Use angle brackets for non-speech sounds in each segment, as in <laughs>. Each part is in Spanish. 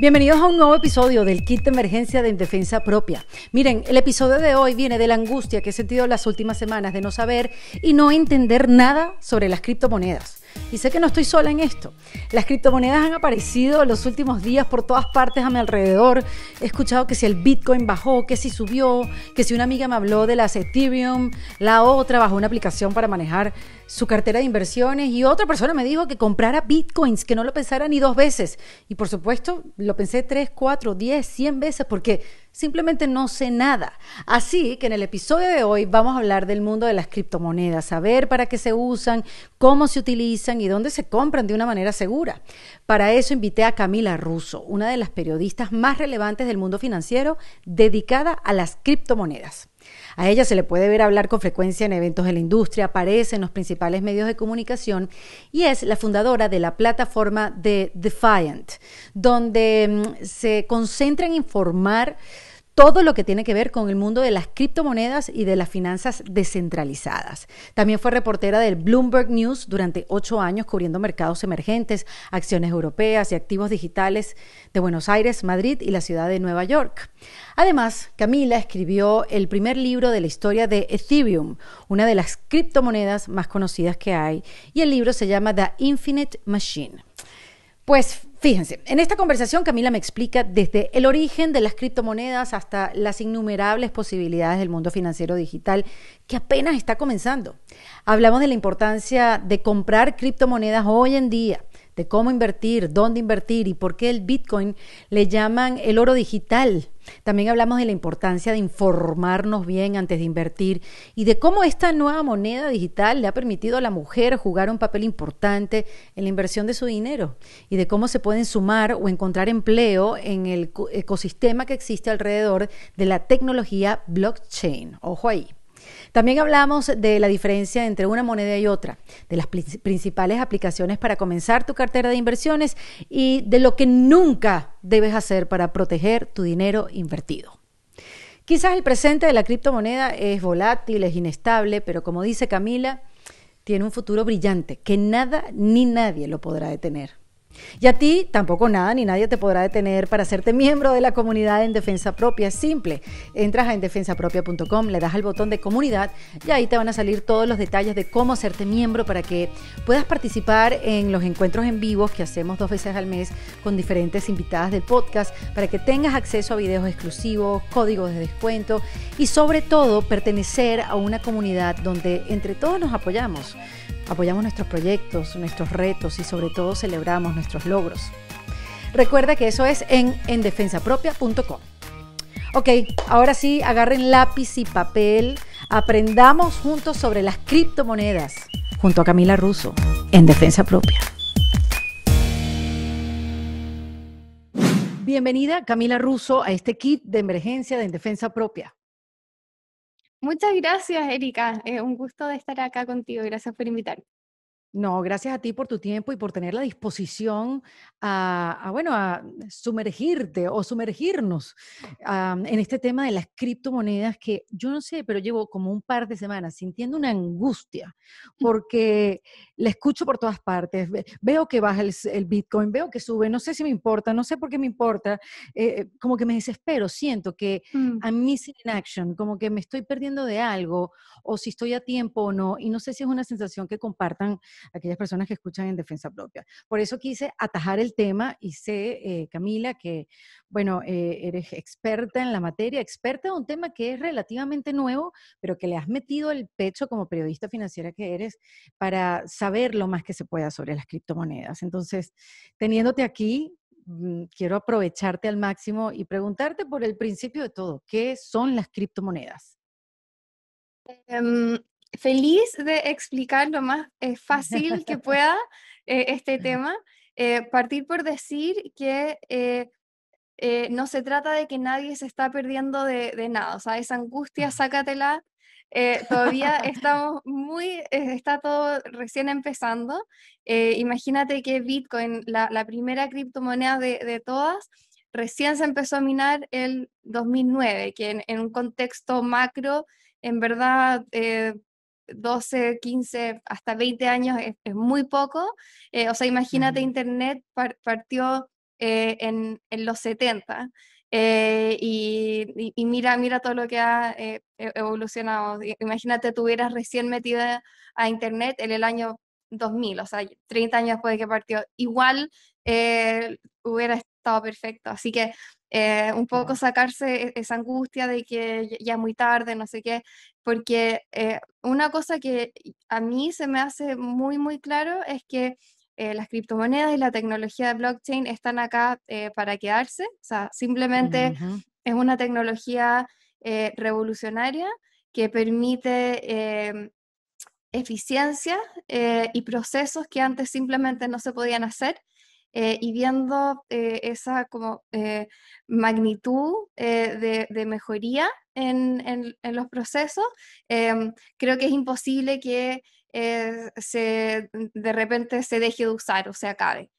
Bienvenidos a un nuevo episodio del Kit de Emergencia de Indefensa Propia. Miren, el episodio de hoy viene de la angustia que he sentido las últimas semanas de no saber y no entender nada sobre las criptomonedas. Y sé que no estoy sola en esto. Las criptomonedas han aparecido los últimos días por todas partes a mi alrededor. He escuchado que si el Bitcoin bajó, que si subió, que si una amiga me habló de las Ethereum, la otra bajó una aplicación para manejar su cartera de inversiones y otra persona me dijo que comprara Bitcoins, que no lo pensara ni dos veces. Y por supuesto, lo pensé tres, cuatro, diez, cien veces porque simplemente no sé nada. Así que en el episodio de hoy vamos a hablar del mundo de las criptomonedas, saber para qué se usan, cómo se utilizan y dónde se compran de una manera segura. Para eso invité a Camila Russo, una de las periodistas más relevantes del mundo financiero dedicada a las criptomonedas. A ella se le puede ver hablar con frecuencia en eventos de la industria, aparece en los principales medios de comunicación y es la fundadora de la plataforma de Defiant, donde mm, se concentra en informar todo lo que tiene que ver con el mundo de las criptomonedas y de las finanzas descentralizadas. También fue reportera del Bloomberg News durante ocho años cubriendo mercados emergentes, acciones europeas y activos digitales de Buenos Aires, Madrid y la ciudad de Nueva York. Además, Camila escribió el primer libro de la historia de Ethereum, una de las criptomonedas más conocidas que hay, y el libro se llama The Infinite Machine. Pues fíjense, en esta conversación Camila me explica desde el origen de las criptomonedas hasta las innumerables posibilidades del mundo financiero digital que apenas está comenzando. Hablamos de la importancia de comprar criptomonedas hoy en día, de cómo invertir, dónde invertir y por qué el Bitcoin le llaman el oro digital también hablamos de la importancia de informarnos bien antes de invertir y de cómo esta nueva moneda digital le ha permitido a la mujer jugar un papel importante en la inversión de su dinero y de cómo se pueden sumar o encontrar empleo en el ecosistema que existe alrededor de la tecnología blockchain. Ojo ahí. También hablamos de la diferencia entre una moneda y otra, de las principales aplicaciones para comenzar tu cartera de inversiones y de lo que nunca debes hacer para proteger tu dinero invertido. Quizás el presente de la criptomoneda es volátil, es inestable, pero como dice Camila, tiene un futuro brillante que nada ni nadie lo podrá detener. Y a ti tampoco nada ni nadie te podrá detener para hacerte miembro de la comunidad en Defensa Propia. simple. Entras a indefensapropia.com, le das al botón de comunidad y ahí te van a salir todos los detalles de cómo hacerte miembro para que puedas participar en los encuentros en vivos que hacemos dos veces al mes con diferentes invitadas del podcast, para que tengas acceso a videos exclusivos, códigos de descuento y sobre todo pertenecer a una comunidad donde entre todos nos apoyamos apoyamos nuestros proyectos, nuestros retos y sobre todo celebramos nuestros logros. Recuerda que eso es en endefensapropia.com. Ok, ahora sí, agarren lápiz y papel, aprendamos juntos sobre las criptomonedas, junto a Camila Russo, en Defensa Propia. Bienvenida, Camila Russo, a este kit de emergencia de En Defensa Propia. Muchas gracias, Erika. Es un gusto de estar acá contigo. Gracias por invitarme. No, gracias a ti por tu tiempo y por tener la disposición a, bueno, a sumergirte o sumergirnos en este tema de las criptomonedas que yo no sé, pero llevo como un par de semanas sintiendo una angustia porque la escucho por todas partes, veo que baja el, Bitcoin, veo que sube, no sé si me importa, no sé por qué me importa, eh, como que me desespero, siento que mm. I'm missing in action, como que me estoy perdiendo de algo o si estoy a tiempo o no, y no sé si es una sensación que compartan aquellas personas que escuchan en defensa propia. Por eso quise atajar el tema y sé, eh, Camila, que, bueno, eh, eres experta en la materia, experta en un tema que es relativamente nuevo, pero que le has metido el pecho como periodista financiera que eres para saber lo más que se pueda sobre las criptomonedas. Entonces, teniéndote aquí, mm, quiero aprovecharte al máximo y preguntarte por el principio de todo, ¿qué son las criptomonedas? Em, feliz de explicar lo más eh, fácil que <laughs> pueda este tema. Eh, partir por decir que eh, eh, no se trata de que nadie se está perdiendo de, nada, o sea, esa angustia, sácatela, todavía <laughs> estamos muy, está todo recién empezando. imagínate que Bitcoin, la, primera criptomoneda de, todas, recién se empezó a minar el 2009, que en un contexto macro, en verdad, 12, 15, hasta 20 años es, muy poco. Eh, o sea, imagínate, Internet partió eh, en, los 70 eh, y, mira, mira todo lo que ha e, evolucionado. Imagínate, tuvieras recién metido a Internet en el año 2000, o sea, 30 años después de que partió. Igual hubieras perfecto. Así que eh, un poco sacarse e-, esa angustia de que ya muy tarde, no sé qué, porque eh, una cosa que a mí se me hace muy, muy claro es que eh, las criptomonedas y la tecnología de blockchain están acá para quedarse, o sea, simplemente es una tecnología revolucionaria que permite em, eficiencia y procesos que antes simplemente no se podían hacer eh, y viendo eh, esa como eh, magnitud de, de, mejoría en, en, los procesos, em, creo que es imposible que se, de repente se deje de usar o se acabe.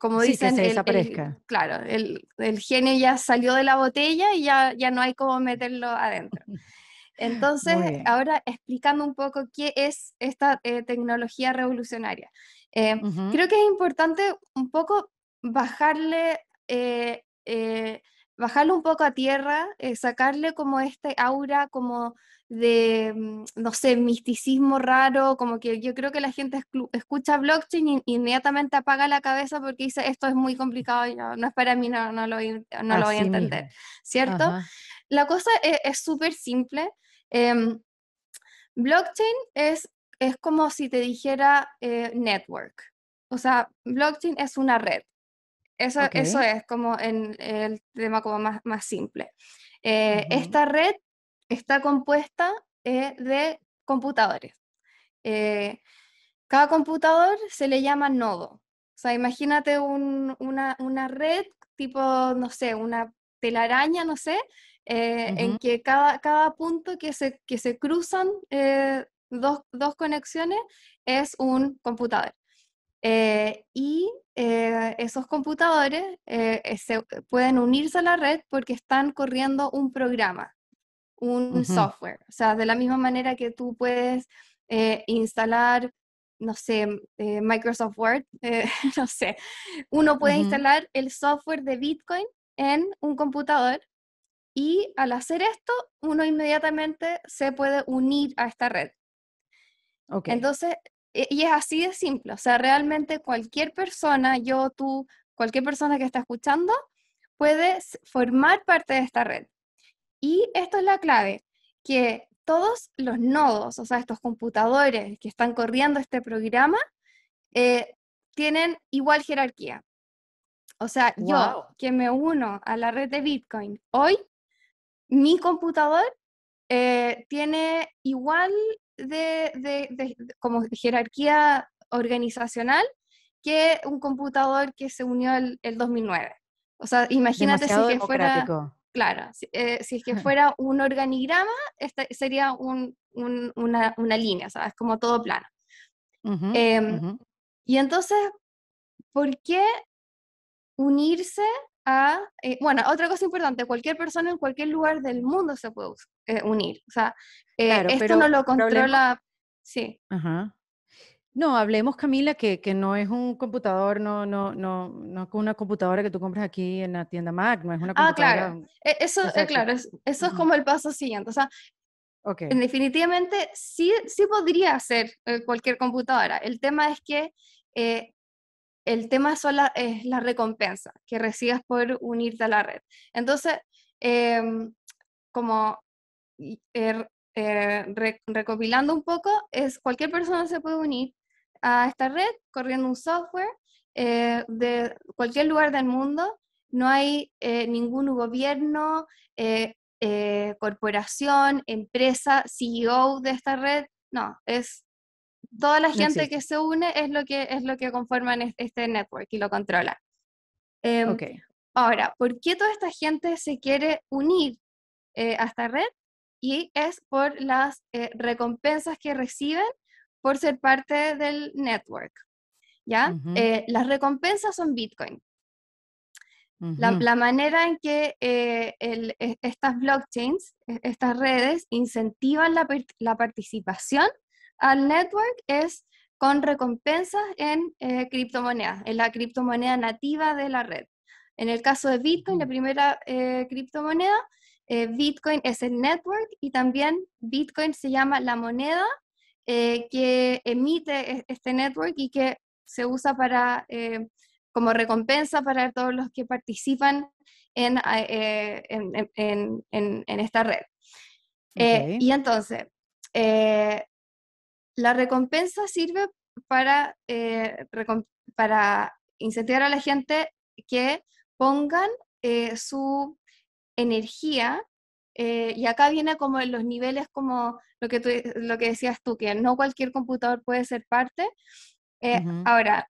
como sí, dicen, que desaparezca. claro, el, el, genio ya salió de la botella y ya, ya no hay cómo meterlo adentro. <laughs> Entonces, ahora explicando un poco qué es esta tecnología revolucionaria. Em, creo que es importante un poco bajarle, eh, eh, bajarle un poco a tierra, eh, sacarle como este aura como de, mm, no sé, misticismo raro, como que yo creo que la gente escucha blockchain y inmediatamente apaga la cabeza porque dice, esto es muy complicado, y no es para mí, no, lo, voy, a entender, ¿cierto? La cosa e, es súper simple. Em, blockchain es es como si te dijera eh, network. O sea, blockchain es una red. Eso, eso es como en el tema como más, simple. Eh, esta red está compuesta eh, de computadores. cada computador se le llama nodo. O sea, imagínate una, red tipo, no sé, una telaraña, no sé, en que cada, cada punto que se, que se cruzan dos, conexiones es un computador. Eh, y eh, esos computadores eh, pueden unirse a la red porque están corriendo un programa, un software. O sea, de la misma manera que tú puedes instalar no sé, mm, Microsoft Word, <laughs> no sé. Uno puede instalar el software de Bitcoin en un computador y al hacer esto, uno inmediatamente se puede unir a esta red. Entonces, e, y es así de simple, o sea, realmente cualquier persona, yo, tú, cualquier persona que está escuchando, puede formar parte de esta red. Y esto es la clave, que todos los nodos, o sea, estos computadores que están corriendo este programa, eh, tienen igual jerarquía. O sea, yo que me uno a la red de Bitcoin hoy, mi computador eh, tiene igual de, como jerarquía organizacional que un computador que se unió el, el 2009. O sea, imagínate si es que fuera... Claro, eh, si, es que fuera un organigrama, este sería una, línea, es Como todo plano. Em, y entonces, ¿por qué unirse eh, bueno, otra cosa importante, cualquier persona en cualquier lugar del mundo se puede eh, unir. O sea, eh, esto no lo controla. Sí. Ajá. No, hablemos, Camila, que, no es un computador, no, no, no, no una computadora que tú compras aquí en la tienda Mac, no es una ah, computadora. Ah, claro. E, eso, claro, eso es como el paso siguiente. O sea, Definitivamente sí, sí podría ser cualquier computadora. El tema es que el tema son es la recompensa que recibas por unirte a la red. Entonces, em, como er, eh, recopilando un poco, es cualquier persona se puede unir a esta red corriendo un software eh, de cualquier lugar del mundo. No hay eh, ningún gobierno, corporación, empresa, CEO de esta red. No, es toda la gente que se une es lo que, es lo que conforman este network y lo controla. Em, okay. Ahora, ¿por qué toda esta gente se quiere unir eh, a esta red? Y es por las eh, recompensas que reciben por ser parte del network. ¿Ya? Eh, las recompensas son Bitcoin. la, manera en que e, estas blockchains, e, estas redes, incentivan la participación al network es con recompensas en eh, criptomonedas, en la criptomoneda nativa de la red. En el caso de Bitcoin, la primera eh, criptomoneda, eh, Bitcoin es el network y también Bitcoin se llama la moneda eh, que emite e, este network y que se usa para, como recompensa para todos los que participan en, en, esta red. Y entonces, la recompensa sirve para, eh, para incentivar a la gente que pongan eh, su energía, eh, y acá viene como en los niveles, como lo que, lo que decías tú, que no cualquier computador puede ser parte. Ahora,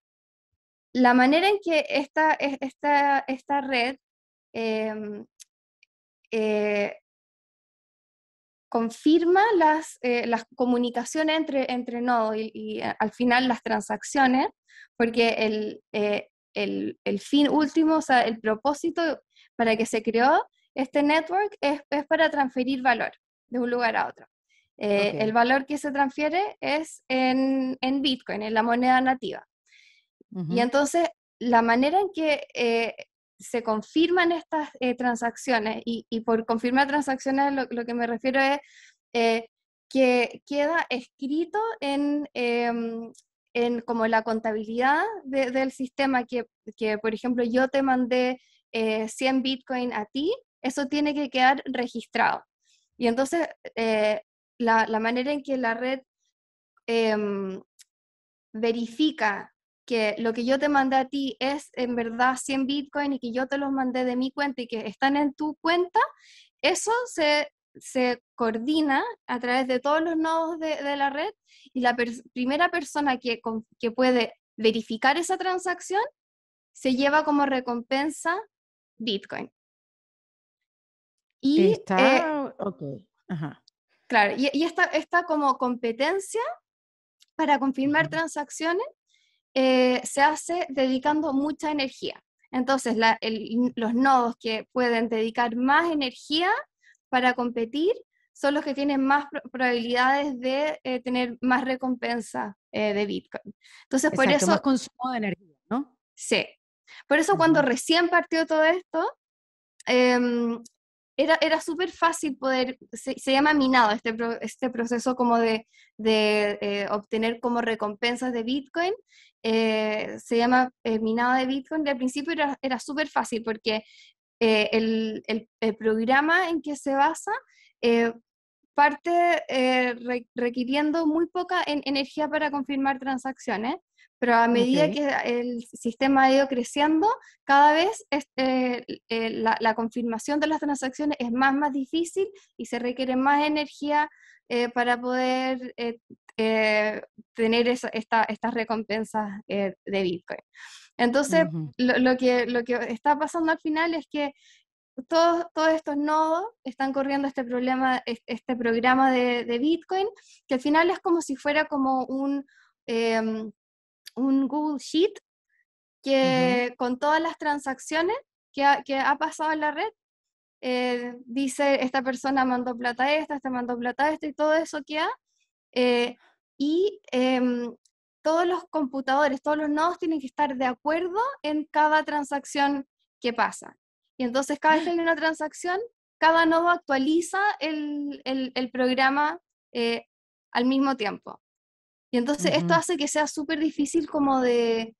la manera en que esta e-, red em, confirma las, eh, las comunicaciones entre, entre nodos y, eh, al final las transacciones, porque el, eh, el, el, fin último, o sea, el propósito para que se creó este network es, es para transferir valor de un lugar a otro. El valor que se transfiere es en, en Bitcoin, en la moneda nativa. Y entonces, la manera en que se confirman estas eh, transacciones y, por confirmar transacciones lo, que me refiero es eh, que queda escrito en, em, en como la contabilidad del sistema que, por ejemplo, yo te mandé 100 eh, Bitcoin a ti, eso tiene que quedar registrado. Y entonces, la, la, manera en que la red em, verifica que lo que yo te mandé a ti es en verdad 100 Bitcoin y que yo te los mandé de mi cuenta y que están en tu cuenta, eso se, se coordina a través de todos los nodos de, de la red y la primera persona que, que puede verificar esa transacción se lleva como recompensa Bitcoin. Y está, eh, Ajá. Claro, y, y está como competencia para confirmar transacciones eh, se hace dedicando mucha energía. Entonces, los nodos que pueden dedicar más energía para competir son los que tienen más probabilidades de eh, tener más recompensa eh, de Bitcoin. Entonces, por eso... Más consumo de energía, ¿no? Sí. Por eso cuando recién partió todo esto, em, era, era súper fácil poder, se, llama minado este, este proceso como de, de eh, obtener como recompensas de Bitcoin, eh, se llama eh, minado de Bitcoin, y al principio era, era súper fácil porque el, el, el, programa en que se basa parte requiriendo muy poca energía para confirmar transacciones pero a medida que el sistema ha ido creciendo, cada vez eh, eh, la, confirmación de las transacciones es más, más difícil y se requiere más energía eh, para poder tener esta, estas recompensas de Bitcoin. Entonces, lo, que, lo que está pasando al final es que todos, todos, estos nodos están corriendo este, problema, este programa de, Bitcoin, que al final es como si fuera como un, em, un Google Sheet que con todas las transacciones que ha, pasado en la red, eh, dice esta persona mandó plata a esta, esta mandó plata a esta y todo eso que Eh, y em, todos los computadores, todos los nodos tienen que estar de acuerdo en cada transacción que pasa. Y entonces cada vez que <gasps> hay una transacción, cada nodo actualiza el, programa eh, al mismo tiempo. Y entonces esto hace que sea súper difícil como de,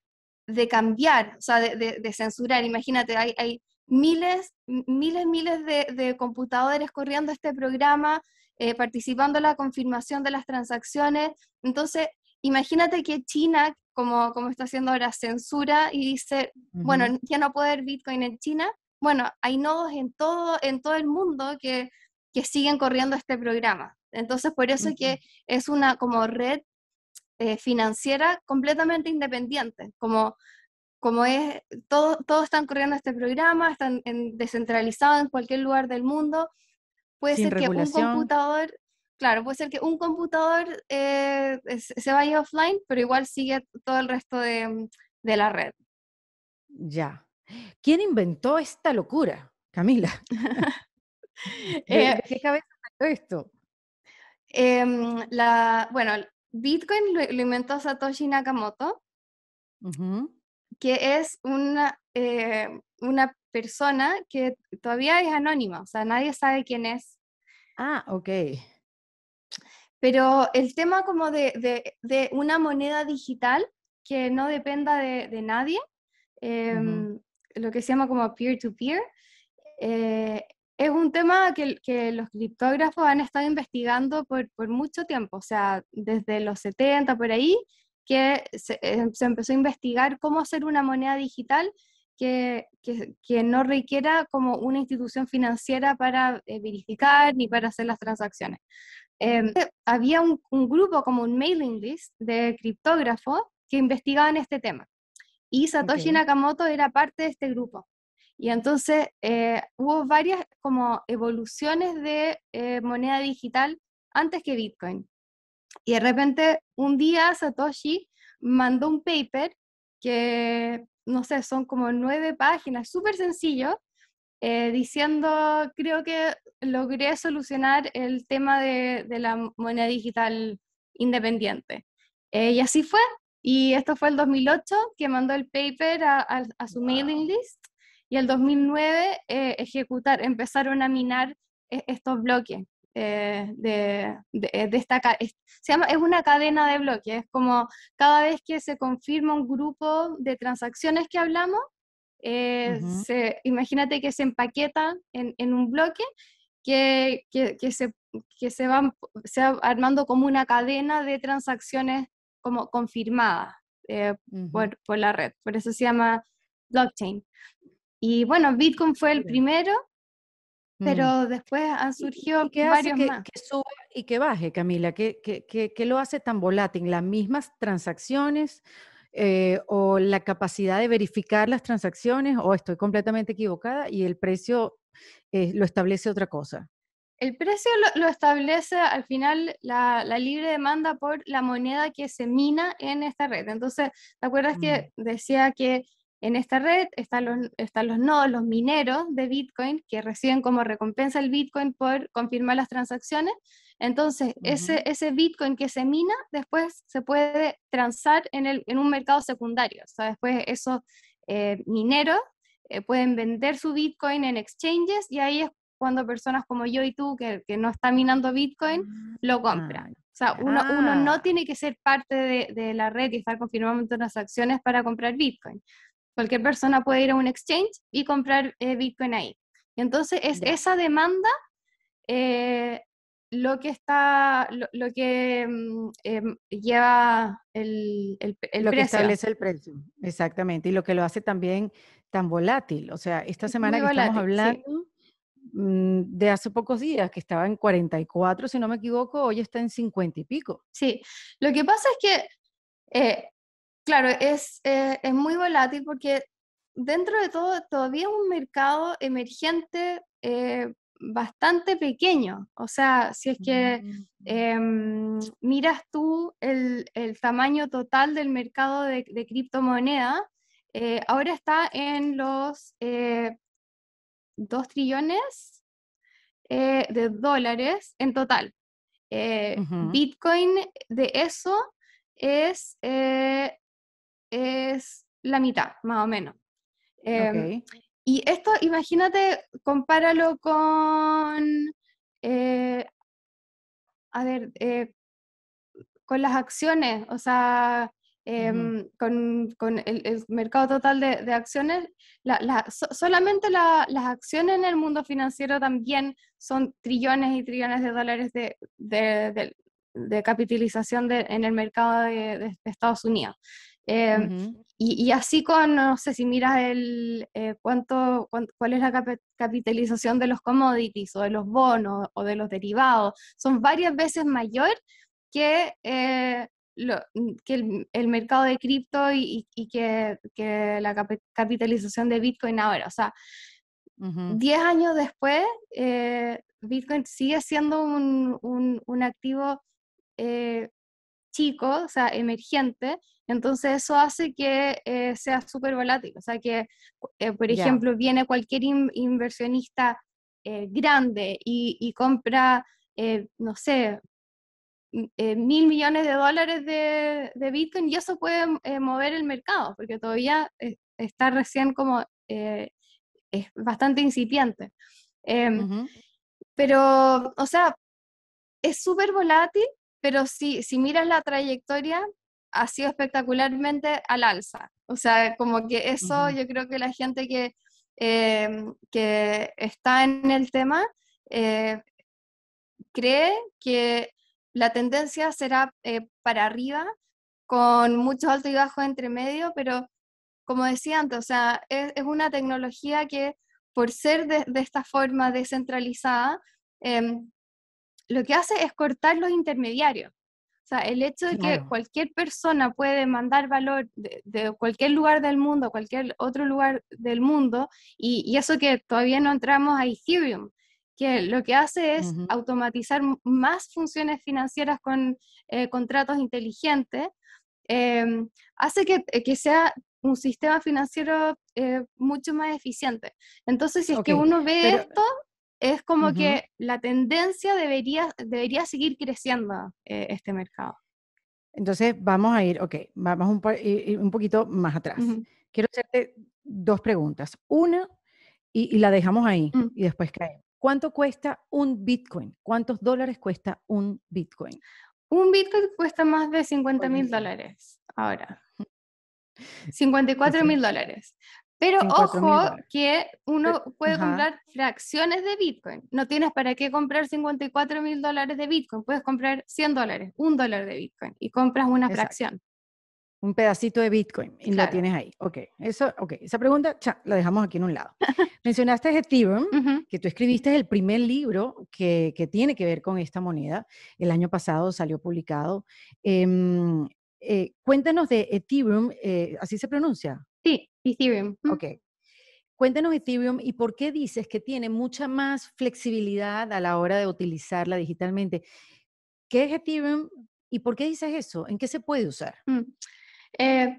de, cambiar, o sea, de, de, censurar. Imagínate, hay, miles, miles, miles de, computadores corriendo este programa, eh, participando en la confirmación de las transacciones. Entonces, imagínate que China, como, como está haciendo ahora, censura y dice, bueno, ya no puede haber Bitcoin en China. Bueno, hay nodos en todo, en todo el mundo que, que siguen corriendo este programa. Entonces, por eso que es una como red eh, financiera completamente independiente, como, como es, todo, todos están corriendo este programa, están descentralizados en cualquier lugar del mundo. Puede ser que un computador, claro, puede ser que un computador eh, se vaya offline, pero igual sigue todo el resto de, la red. Ya. ¿Quién inventó esta locura, Camila? <laughs> Eh, ¿Qué cabeza esto? Em, la, bueno, Bitcoin lo, inventó Satoshi Nakamoto, que es una, eh, una persona que todavía es anónima, o sea, nadie sabe quién es. Ah, ok. Pero el tema como de, una moneda digital que no dependa de, nadie, em, lo que se llama como peer-to-peer, eh, es un tema que, los criptógrafos han estado investigando por, mucho tiempo, o sea, desde los 70 por ahí, que eh, se, empezó a investigar cómo hacer una moneda digital que, no requiera como una institución financiera para eh, verificar ni para hacer las transacciones. Em, había un, grupo como un mailing list de criptógrafos que investigaban este tema. Y Satoshi Nakamoto era parte de este grupo. Y entonces eh, hubo varias como evoluciones de eh, moneda digital antes que Bitcoin. Y de repente un día Satoshi mandó un paper que, no sé, son como nueve páginas, súper sencillo, eh, diciendo, creo que logré solucionar el tema de, la moneda digital independiente. y así fue. Y esto fue el 2008 que mandó el paper a, su mailing list y el 2009 eh, ejecutar, empezaron a minar eh, estos bloques. Eh, de, es, se llama, es una cadena de bloques, es como cada vez que se confirma un grupo de transacciones que hablamos, imagínate que se empaquetan en, un bloque que, se, se, va armando como una cadena de transacciones como confirmadas por, por, la red, por eso se llama blockchain. Y bueno, Bitcoin fue el primero, mm. pero después han surgido que varios hace que, más. suba y que baje, Camila? ¿Qué, lo hace tan volátil? ¿Las mismas transacciones eh, o la capacidad de verificar las transacciones? ¿O estoy completamente equivocada y el precio eh, lo establece otra cosa? El precio lo, establece al final la, libre demanda por la moneda que se mina en esta red. Entonces, ¿te acuerdas mm. que decía que en esta red están los, nodos, los mineros de Bitcoin, que reciben como recompensa el Bitcoin por confirmar las transacciones. Entonces, ese, Bitcoin que se mina después se puede transar en, un mercado secundario. O sea, después esos eh, mineros eh, pueden vender su Bitcoin en exchanges y ahí es cuando personas como yo y tú, que, no está minando Bitcoin, lo ah, compran. O sea, uno, no ah. tiene que ser parte de, de la red y estar confirmando transacciones para comprar Bitcoin. Cualquier persona puede ir a un exchange y comprar eh, Bitcoin ahí. Entonces, es esa demanda eh, lo que está, lo, que mm, em, lleva el, el, lo precio. que establece el precio, exactamente, y lo que lo hace también tan volátil. O sea, esta semana que estamos hablando mm, de hace pocos días, que estaba en 44, si no me equivoco, hoy está en 50 y pico. Sí, lo que pasa es que eh, Claro, eh, es, muy volátil porque dentro de todo todavía es un mercado emergente eh, bastante pequeño. O sea, si es que mm, mm. Em, miras tú el, tamaño total del mercado de, de criptomoneda, eh, ahora está en los 2 trillones de dólares en total. Bitcoin de eso es es la mitad, más o menos. Em, y esto, imagínate, compáralo con, eh, a eh, con las acciones, o sea, em, con, el, mercado total de, acciones, solamente las acciones en el mundo financiero también son trillones y trillones de dólares de capitalización en el mercado de, Estados Unidos. Em, y, así con, no sé si miras el, eh, cuánto, cuál es la capitalización de los commodities o de los bonos o de los derivados, son varias veces mayor que, eh, mm, que el, mercado de cripto y, que, la capitalización de Bitcoin ahora. O sea, 10 años después, eh, Bitcoin sigue siendo un, activo chico, o sea, emergente, entonces eso hace que eh, sea súper volátil, o sea, que, eh, por ejemplo, viene cualquier inversionista eh, grande y, compra, no sé, mil millones de dólares de, Bitcoin y eso puede mover el mercado, porque todavía está recién como, es bastante incipiente. Em, pero, o sea, es súper volátil pero sí, si miras la trayectoria, ha sido espectacularmente al alza. O sea, como que eso yo creo que la gente que, em, que está en el tema eh, cree que la tendencia será eh, para arriba, con muchos altos y bajos entre medio, pero como decía antes, o sea, es, una tecnología que por ser de, de esta forma descentralizada, em, lo que hace es cortar los intermediarios. O sea, el hecho de que cualquier persona puede mandar valor de, cualquier lugar del mundo, cualquier otro lugar del mundo, y, eso que todavía no entramos a Ethereum, que lo que hace es automatizar más funciones financieras con eh, contratos inteligentes, em, hace que, eh, que sea un sistema financiero eh, mucho más eficiente. Entonces, si es que uno ve esto, es como que la tendencia debería, debería seguir creciendo eh, este mercado. Entonces vamos a ir, ok, vamos un, un poquito más atrás. Quiero hacerte dos preguntas. Una, y, la dejamos ahí mm. y después caemos. ¿Cuánto cuesta un Bitcoin? ¿Cuántos dólares cuesta un Bitcoin? Un Bitcoin cuesta más de 50 mil dólares ahora. 54 mil dólares. Pero ojo que uno puede comprar fracciones de Bitcoin. No tienes para qué comprar 54 mil dólares de Bitcoin. Puedes comprar 100 dólares, un dólar de Bitcoin y compras una fracción. Un pedacito de Bitcoin y lo la tienes ahí. Ok, eso, okay. esa pregunta la dejamos aquí en un lado. <laughs> Mencionaste Ethereum, que tú escribiste el primer libro que, tiene que ver con esta moneda. El año pasado salió publicado. Em, eh, cuéntanos de Ethereum, eh, ¿así se pronuncia? Sí, Ethereum. Ok. Cuéntanos Ethereum y por qué dices que tiene mucha más flexibilidad a la hora de utilizarla digitalmente. ¿Qué es Ethereum y por qué dices eso? ¿En qué se puede usar? Mm. Eh,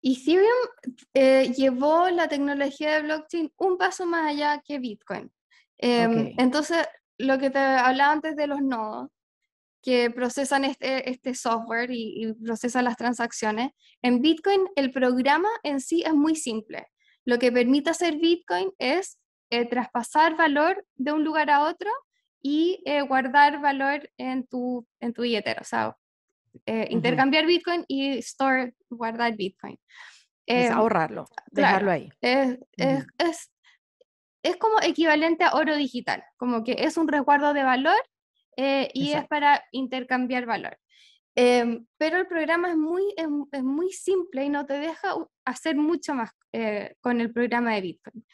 Ethereum eh, llevó la tecnología de blockchain un paso más allá que Bitcoin. Em, entonces, lo que te hablaba antes de los nodos, que procesan este, este software y, procesan las transacciones. En Bitcoin el programa en sí es muy simple. Lo que permite hacer Bitcoin es eh, traspasar valor de un lugar a otro y eh, guardar valor en tu, en tu billetera, o sea, eh, intercambiar Bitcoin y store, guardar Bitcoin. es em, ahorrarlo, dejarlo ahí. Es, es como equivalente a oro digital, como que es un resguardo de valor eh, y es para intercambiar valor. Em, pero el programa es muy, es, muy simple y no te deja hacer mucho más eh, con el programa de Bitcoin.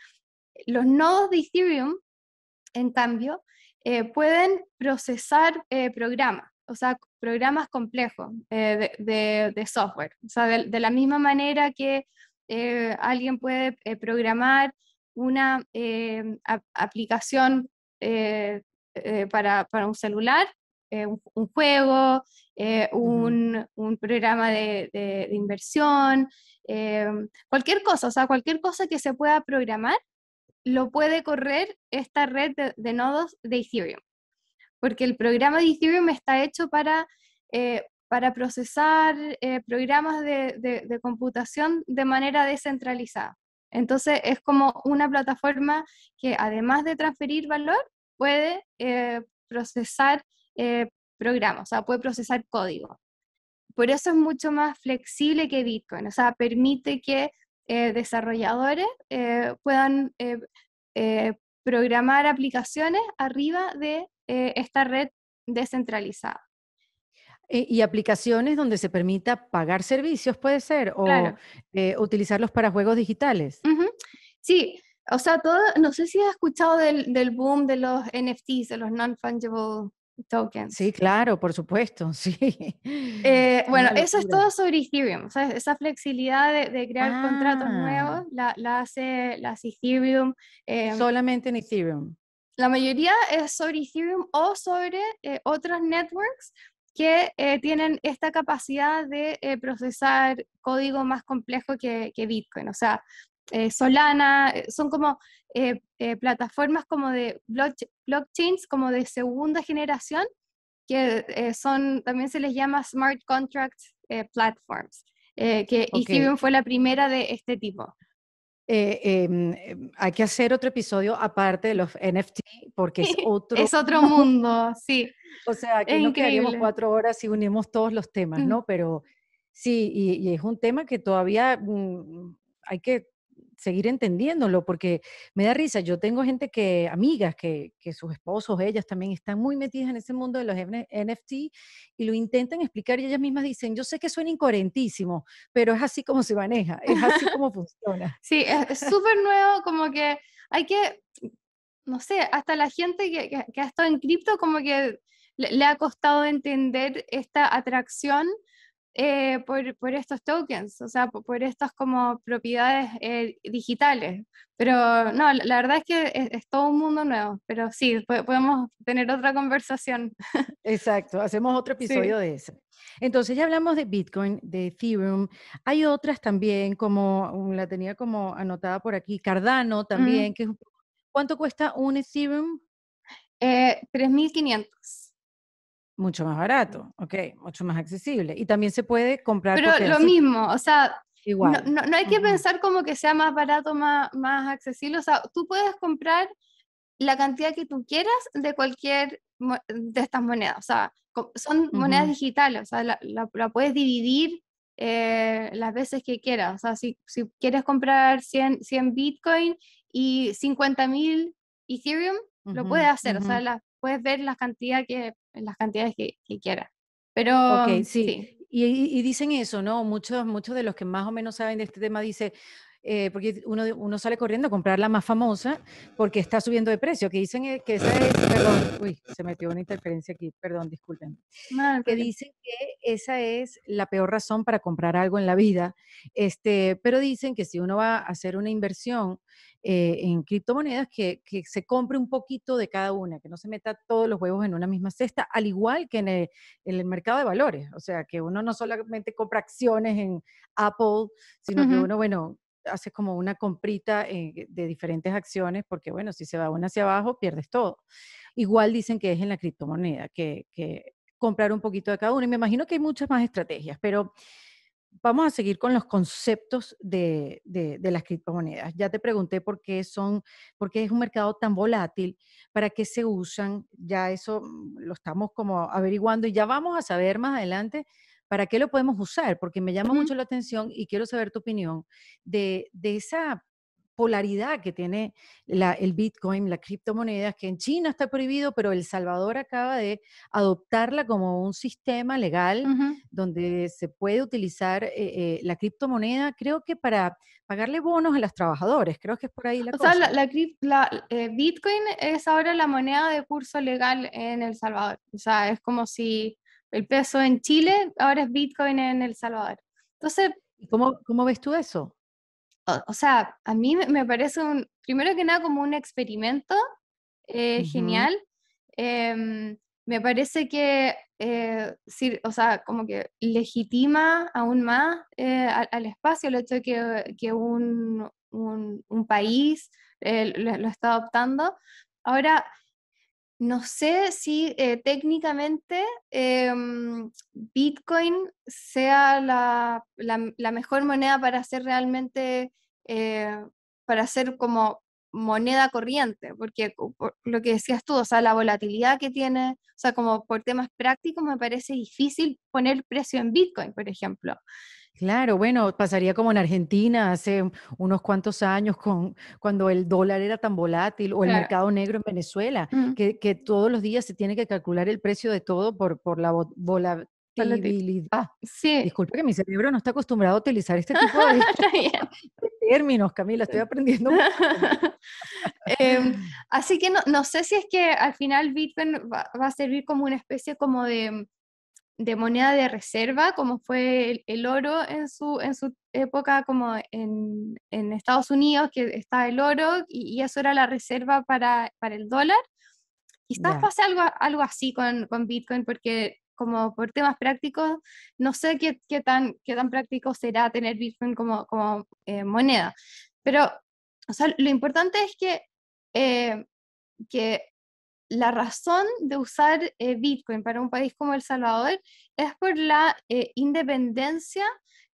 Los nodos de Ethereum, en cambio, eh, pueden procesar programas, o sea, programas complejos de, software. O sea, de, la misma manera que alguien puede programar una aplicación eh, eh, para, un celular, eh, un, juego, eh, un, programa de, inversión, cualquier cosa, o sea, cualquier cosa que se pueda programar, lo puede correr esta red de, nodos de Ethereum. Porque el programa de Ethereum está hecho para, para procesar programas de computación de manera descentralizada. Entonces es como una plataforma que además de transferir valor, puede eh, procesar eh, programas, o sea, puede procesar código. Por eso es mucho más flexible que Bitcoin, o sea, permite que eh, desarrolladores puedan programar aplicaciones arriba de esta red descentralizada. Y aplicaciones donde se permita pagar servicios, puede ser, o utilizarlos para juegos digitales. Sí, o sea, todo, no sé si has escuchado del, del boom de los NFTs, de los non-fungible tokens. Sí, claro, por supuesto, <laughs> sí. Eh, bueno, eso es todo sobre Ethereum, o sea, esa flexibilidad de, crear contratos ah. nuevos la, hace, la Ethereum. Em, Solamente en Ethereum. La mayoría es sobre Ethereum o sobre eh, otras networks que eh, tienen esta capacidad de procesar código más complejo que, que Bitcoin. O sea, eh, Solana, eh, son como eh, plataformas como de blockchains, como de segunda generación, que son, también se les llama smart contract platforms, que Ethereum fue la primera de este tipo. Em, hay que hacer otro episodio aparte de los NFT porque es <laughs> otro, mundo, sí. o sea, que no cuatro horas si unimos todos los temas, mm. ¿no? Pero sí, y, es un tema que todavía mm, hay que seguir entendiéndolo, porque me da risa. Yo tengo gente que, amigas, que, que sus esposos, ellas también están muy metidas en ese mundo de los NFT y lo intentan explicar y ellas mismas dicen, yo sé que suena incoherentísimo, pero es así como se maneja, es así como funciona. Sí, es súper nuevo, como que hay que, no sé, hasta la gente que, que, ha estado en cripto, como que le ha costado entender esta atracción eh, por, estos tokens, o sea, por, estas como propiedades eh, digitales. Pero no, la, verdad es que es, todo un mundo nuevo, pero sí, podemos tener otra conversación. <laughs> Exacto, hacemos otro episodio de eso. Entonces ya hablamos de Bitcoin, de Ethereum, hay otras también, como uh, la tenía como anotada por aquí, Cardano también, que ¿cuánto cuesta un Ethereum? Eh, 3.500. Mucho más barato, ok, mucho más accesible. Y también se puede comprar. Pero lo mismo, o sea, Igual. No, no, hay que pensar como que sea más barato, más, más accesible. O sea, tú puedes comprar la cantidad que tú quieras de cualquier de estas monedas. O sea, son monedas digitales, o sea, la, puedes dividir eh, las veces que quieras. O sea, si, quieres comprar 100, 100 Bitcoin y 50.000 Ethereum, lo puedes hacer. O sea, puedes ver la cantidad que en las cantidades que, quiera. Pero sí. Y, dicen eso, ¿no? Muchos, muchos de los que más o menos saben de este tema dicen, eh, porque uno, uno sale corriendo a comprar la más famosa porque está subiendo de precio, que dicen e, que esa es, perdón, se metió una interferencia aquí, perdón, disculpen, que dicen que esa es la peor razón para comprar algo en la vida, este, pero dicen que si uno va a hacer una inversión eh, en criptomonedas que, se compre un poquito de cada una, que no se meta todos los huevos en una misma cesta, al igual que en el, mercado de valores. O sea, que uno no solamente compra acciones en Apple, sino que uno, bueno, hace como una comprita eh, de diferentes acciones, porque bueno, si se va una hacia abajo, pierdes todo. Igual dicen que es en la criptomoneda, que, comprar un poquito de cada una. Y me imagino que hay muchas más estrategias, pero vamos a seguir con los conceptos de, de, las criptomonedas. Ya te pregunté por qué son, por qué es un mercado tan volátil, para qué se usan, ya eso mm, lo estamos como averiguando y ya vamos a saber más adelante para qué lo podemos usar, porque me llama mucho la atención y quiero saber tu opinión de, de esa polaridad que tiene el Bitcoin, la criptomoneda, que en China está prohibido, pero El Salvador acaba de adoptarla como un sistema legal donde se puede utilizar eh, eh, la criptomoneda, creo que para pagarle bonos a los trabajadores, creo que es por ahí la cosa. O sea, la, eh, Bitcoin es ahora la moneda de curso legal en El Salvador, o sea, es como si el peso en Chile ahora es Bitcoin en El Salvador. Entonces... cómo ves tú eso? o, sea, a mí me parece un, primero que nada como un experimento eh, genial. Em, me parece que, eh, o sea, como que legitima aún más eh, al, espacio el hecho de que, un, país lo, lo, está adoptando. Ahora, no sé si eh, técnicamente em, Bitcoin sea la, mejor moneda para hacer realmente, eh, para ser como moneda corriente, porque lo que decías tú, o sea, la volatilidad que tiene, o sea, como por temas prácticos me parece difícil poner precio en Bitcoin, por ejemplo. Claro, bueno, pasaría como en Argentina hace unos cuantos años con, cuando el dólar era tan volátil o el mercado negro en Venezuela, mm. que, todos los días se tiene que calcular el precio de todo por, la volatilidad. Disculpe que mi cerebro no está acostumbrado a utilizar este tipo de, <laughs> <laughs> términos, Camila, estoy aprendiendo. <laughs> Em, así que no, sé si es que al final Bitcoin va, a servir como una especie como de de moneda de reserva, como fue el, oro en su, en su época, como en, en Estados Unidos, que está el oro y, y, eso era la reserva para, el dólar. Quizás yeah. pase algo, algo así con, Bitcoin, porque como por temas prácticos, no sé qué, tan, qué tan práctico será tener Bitcoin como, como eh, moneda. Pero lo importante es que, eh, que la razón de usar eh, Bitcoin para un país como El Salvador es por la eh, independencia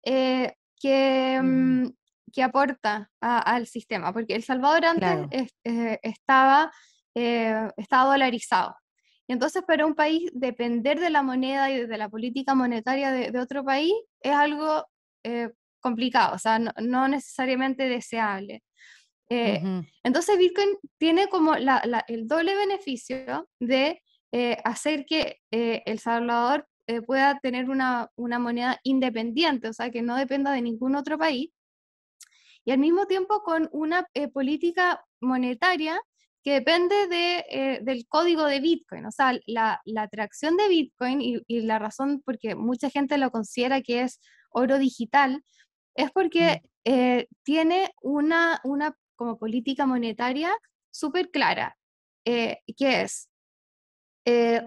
eh, que, mm. Mm, que, aporta al sistema, porque El Salvador antes estaba, estaba dolarizado. Y entonces para un país depender de la moneda y de la política monetaria de, otro país es algo complicado, o sea, no necesariamente deseable. Eh, Entonces Bitcoin tiene como el doble beneficio de eh, hacer que eh, El Salvador eh, pueda tener una, moneda independiente, o sea, que no dependa de ningún otro país, y al mismo tiempo con una política monetaria que depende de, del código de Bitcoin, o sea, la, atracción de Bitcoin y, la razón por porque mucha gente lo considera que es oro digital, es mm. porque tiene una, una, como política monetaria súper clara, eh, que es eh,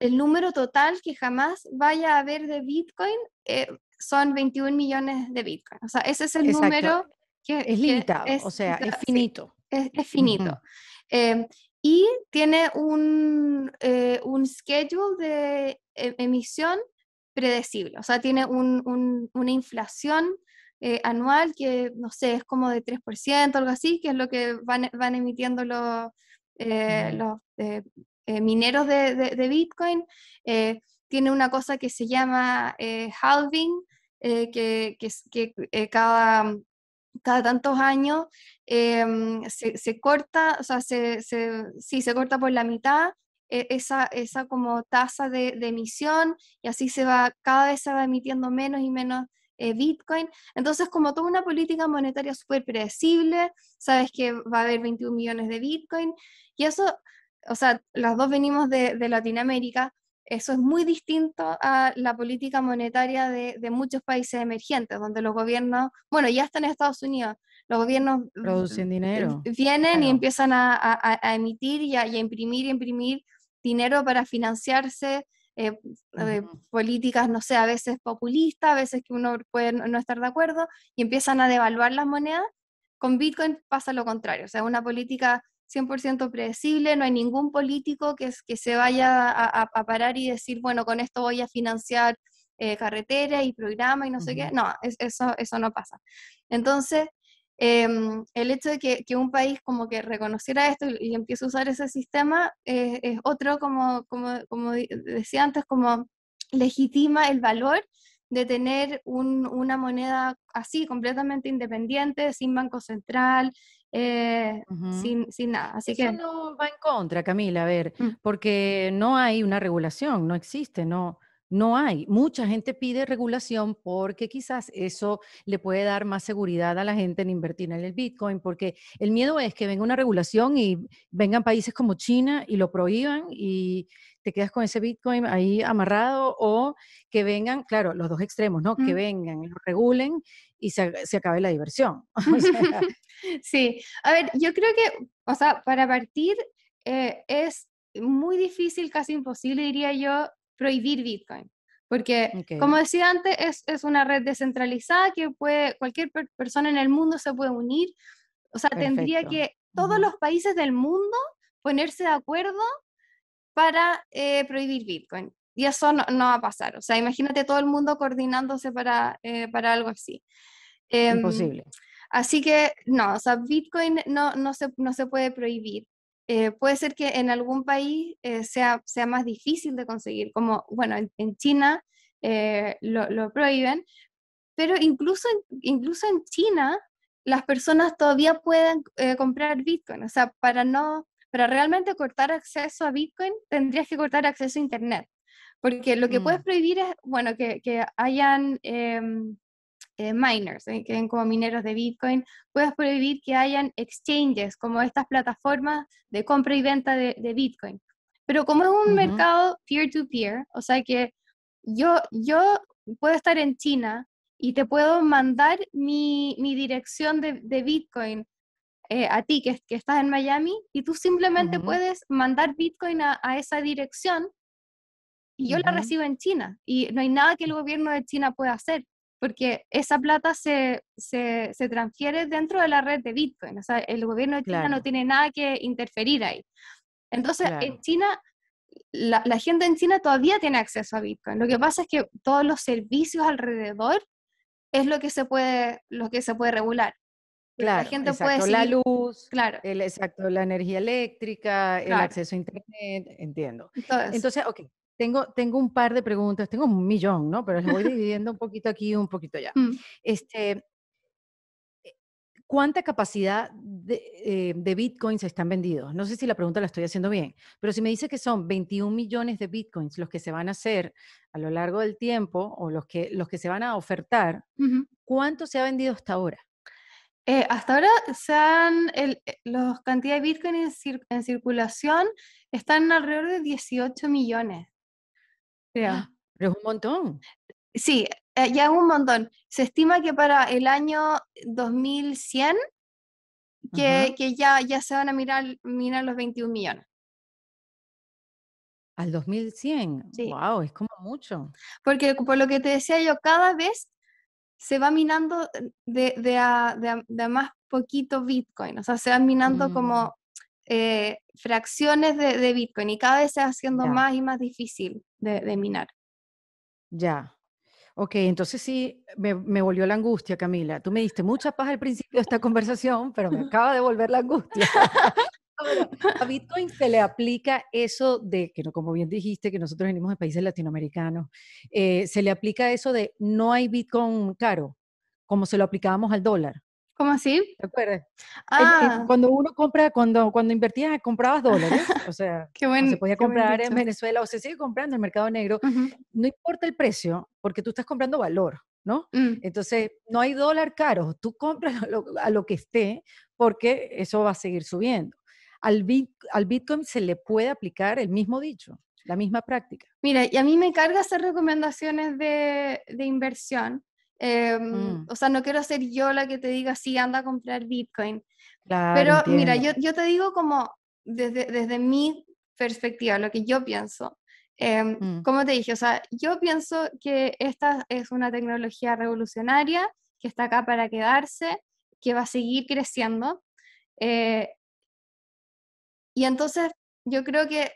el número total que jamás vaya a haber de Bitcoin eh, son 21 millones de Bitcoin. O sea, ese es el número que es limitado, o sea, es finito. Es, finito. Eh, y tiene un, schedule de emisión predecible, o sea, tiene una inflación eh, anual, que no sé, es como de 3%, algo así, que es lo que van, emitiendo eh, los, los eh, mineros de, Bitcoin. tiene una cosa que se llama halving, que, que, cada, cada tantos años em, se, corta, o sea, se, sí, se corta por la mitad esa, esa como tasa de, de emisión y así se va, cada vez se va emitiendo menos y menos eh, Bitcoin. Entonces, como toda una política monetaria súper predecible, sabes que va a haber 21 millones de Bitcoin. Y eso, o sea, las dos venimos de, Latinoamérica. Eso es muy distinto a la política monetaria de, muchos países emergentes, donde los gobiernos, bueno, ya están en Estados Unidos, los gobiernos... Producen dinero. Vienen y empiezan a, emitir y a, y imprimir y imprimir dinero para financiarse eh, eh, políticas, no sé, a veces populistas, a veces que uno puede no estar de acuerdo, y empiezan a devaluar las monedas. Con Bitcoin pasa lo contrario, o sea, una política 100% predecible, no hay ningún político que, que se vaya a, parar y decir, bueno, con esto voy a financiar eh, carretera y programa y no sé qué. No, eso, eso no pasa. Entonces, Em, el hecho de que, un país como que reconociera esto y, empiece a usar ese sistema eh, es otro, como, como, decía antes, como legitima el valor de tener una moneda así, completamente independiente, sin banco central, eh, sin, nada. Así Eso no va en contra, Camila, a ver, mm. porque no hay una regulación, no existe, no, no hay. Mucha gente pide regulación porque quizás eso le puede dar más seguridad a la gente en invertir en el Bitcoin, porque el miedo es que venga una regulación y vengan países como China y lo prohíban y te quedas con ese Bitcoin ahí amarrado o que vengan, claro, los dos extremos, ¿no? Que vengan, lo regulen y se, acabe la diversión. <laughs> <laughs> sí. A ver, yo creo que, o sea, para partir eh, es muy difícil, casi imposible, diría yo, prohibir Bitcoin. Porque, como decía antes, es, una red descentralizada que puede, cualquier persona en el mundo se puede unir. O sea, tendría que todos los países del mundo ponerse de acuerdo para eh, prohibir Bitcoin. Y eso no, va a pasar. O sea, imagínate todo el mundo coordinándose para, eh, para algo así. Em, Imposible. Así que no, o sea, Bitcoin no, se, no se puede prohibir. Eh, puede ser que en algún país eh, sea, sea más difícil de conseguir, como, bueno, en, China eh, lo, prohíben, pero incluso, incluso en China las personas todavía pueden comprar Bitcoin, o sea, para, no, para realmente cortar acceso a Bitcoin tendrías que cortar acceso a Internet, porque lo que puedes mm. prohibir es, bueno, que, que hayan... Em, eh, miners, eh, que ven como mineros de Bitcoin, puedes prohibir que hayan exchanges como estas plataformas de compra y venta de, Bitcoin. Pero como es un mercado peer-to-peer, o sea que yo, yo puedo estar en China y te puedo mandar mi, mi dirección de, de Bitcoin eh, a ti que, que, estás en Miami y tú simplemente puedes mandar Bitcoin a, esa dirección y yo la recibo en China y no hay nada que el gobierno de China pueda hacer porque esa plata se, se, se, transfiere dentro de la red de Bitcoin. O sea, el gobierno de China no tiene nada que interferir ahí. Entonces, en China, la, la, gente en China todavía tiene acceso a Bitcoin. Lo que pasa es que todos los servicios alrededor es lo que se puede, lo que se puede regular. Claro, la gente puede decir, la luz, claro. exacto, la energía eléctrica, el acceso a internet, entiendo. Entonces, Entonces ok, tengo, un par de preguntas, tengo un millón, ¿no? Pero las voy <laughs> dividiendo un poquito aquí y un poquito allá. Mm. Este, eh, ¿Cuánta capacidad eh, de, bitcoins están vendidos? No sé si la pregunta la estoy haciendo bien, pero si me dice que son 21 millones de bitcoins los que se van a hacer a lo largo del tiempo o los que, los que se van a ofertar, ¿cuánto se ha vendido hasta ahora? Eh, hasta ahora se han, el, los cantidad de bitcoins en, circulación están alrededor de 18 millones. <gasps> Pero es un montón. Sí, eh, ya es un montón. Se estima que para el año 2100 que, ya, ya se van a minar los 21 millones. Al 2100. Sí. Wow, es como mucho. Porque por lo que te decía yo, cada vez se va minando de, a, más poquito Bitcoin. O sea, se van minando mm. como eh, fracciones de, Bitcoin y cada vez se va haciendo más y más difícil de, minar. Ya. Ok, entonces sí, me, volvió la angustia, Camila. Tú me diste mucha paz al principio de esta conversación, pero me <laughs> acaba de volver la angustia. <laughs> a Bitcoin se le aplica eso de, que no, como bien dijiste, que nosotros venimos de países latinoamericanos, eh, se le aplica eso de no hay Bitcoin caro, como se lo aplicábamos al dólar. ¿Cómo así? ¿Te ah. cuando uno compra, cuando, cuando invertías, comprabas dólares, o sea, se podía comprar en Venezuela o se sigue comprando en el mercado negro, no importa el precio, porque tú estás comprando valor, ¿no? Mm. Entonces, no hay dólar caro, tú compras a lo, que esté, porque eso va a seguir subiendo. Al, al Bitcoin se le puede aplicar el mismo dicho, la misma práctica. Mira, y a mí me carga hacer recomendaciones de, de inversión, Em, mm. O sea, no quiero ser yo la que te diga, sí, anda a comprar Bitcoin. Pero mira, yo, yo, te digo como desde, desde mi perspectiva, lo que yo pienso. Em, mm. Como te dije, o sea, yo pienso que esta es una tecnología revolucionaria que está acá para quedarse, que va a seguir creciendo. Eh, y entonces yo creo que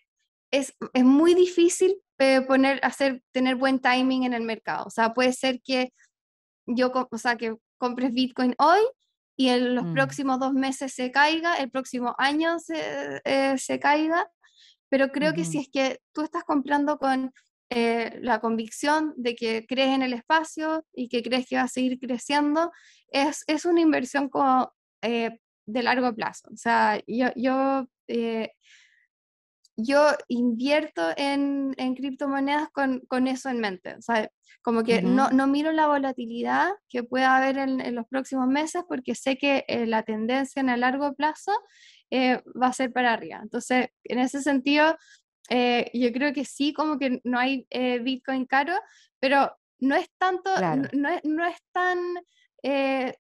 es, es muy difícil eh, poner, hacer, tener buen timing en el mercado. O sea, puede ser que yo, o sea, que compres Bitcoin hoy y en los mm. próximos dos meses se caiga, el próximo año se, eh, caiga, pero creo que si es que tú estás comprando con eh, la convicción de que crees en el espacio y que crees que va a seguir creciendo, es, una inversión como, eh, de largo plazo. O sea, yo, yo yo invierto en, en criptomonedas con, eso en mente. O como que no, miro la volatilidad que pueda haber en, los próximos meses porque sé que eh, la tendencia en el largo plazo eh, va a ser para arriba. Entonces, en ese sentido, eh, yo creo que sí, como que no hay Bitcoin caro, pero no es tanto, no, es, tan e,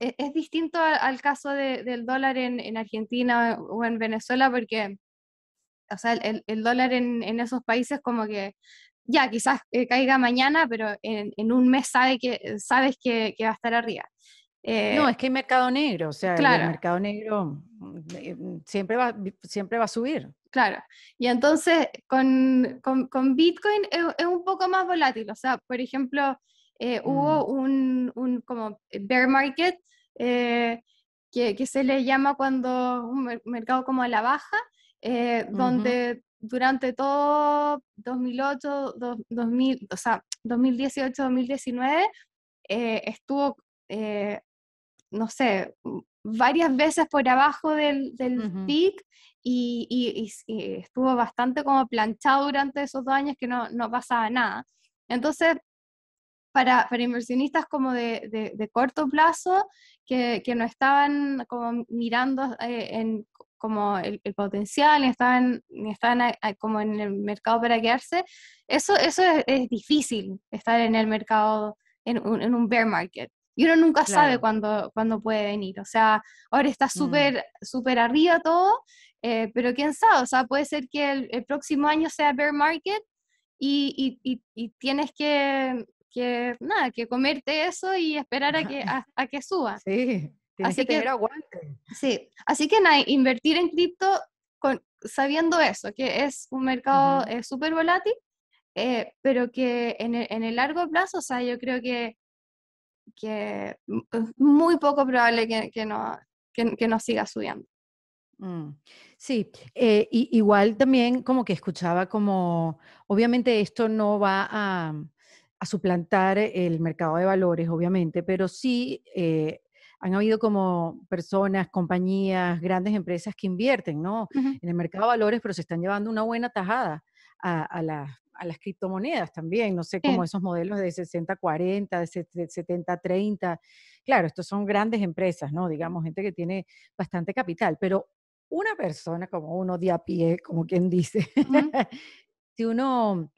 es, distinto al, caso del dólar en, Argentina o en Venezuela porque o sea, el, dólar en, esos países como que ya quizás eh, caiga mañana, pero en, un mes sabe que, eh, sabes que, va a estar arriba. no, eh, es que hay mercado negro, o sea, el mercado negro mm, mm, siempre va, siempre va a subir. Claro, y entonces con, con, Bitcoin es, un poco más volátil, o sea, por ejemplo, mm. hubo un, como bear market que, que, se le llama cuando un mercado como a la baja, eh, donde durante todo 2008, 2000, 2018, 2019, estuvo, eh, no sé, varias veces por abajo del, del y, estuvo bastante como planchado durante esos dos años que no, no pasaba nada. Entonces, para, inversionistas como de, corto plazo, que, no estaban como mirando eh, en como el, potencial, ni están como en el mercado para quedarse, eso, eso es, difícil, estar en el mercado, en un, en un bear market. Y uno nunca sabe cuándo, cuándo puede venir. O sea, ahora está mm. súper arriba todo, eh, pero quién sabe, o sea, puede ser que el, próximo año sea bear market y, y, y, tienes que, que, nada, que comerte eso y esperar a que, <laughs> a que suba. Sí así que, Sí, así que invertir en cripto con, sabiendo eso, que es un mercado súper volátil, eh, pero que en el, largo plazo, o sea, yo creo que, que es muy poco probable que, no, que, no siga subiendo. Mm, sí, eh, y, igual también como que escuchaba como, obviamente esto no va a, suplantar el mercado de valores, obviamente, pero sí eh, han habido como personas, compañías, grandes empresas que invierten, ¿no? En el mercado de valores, pero se están llevando una buena tajada a, las criptomonedas también, no sé, cómo esos modelos de 60-40, de 70-30. Claro, estos son grandes empresas, ¿no? Digamos, gente que tiene bastante capital, pero una persona como uno de a pie, como quien dice, <laughs> si uno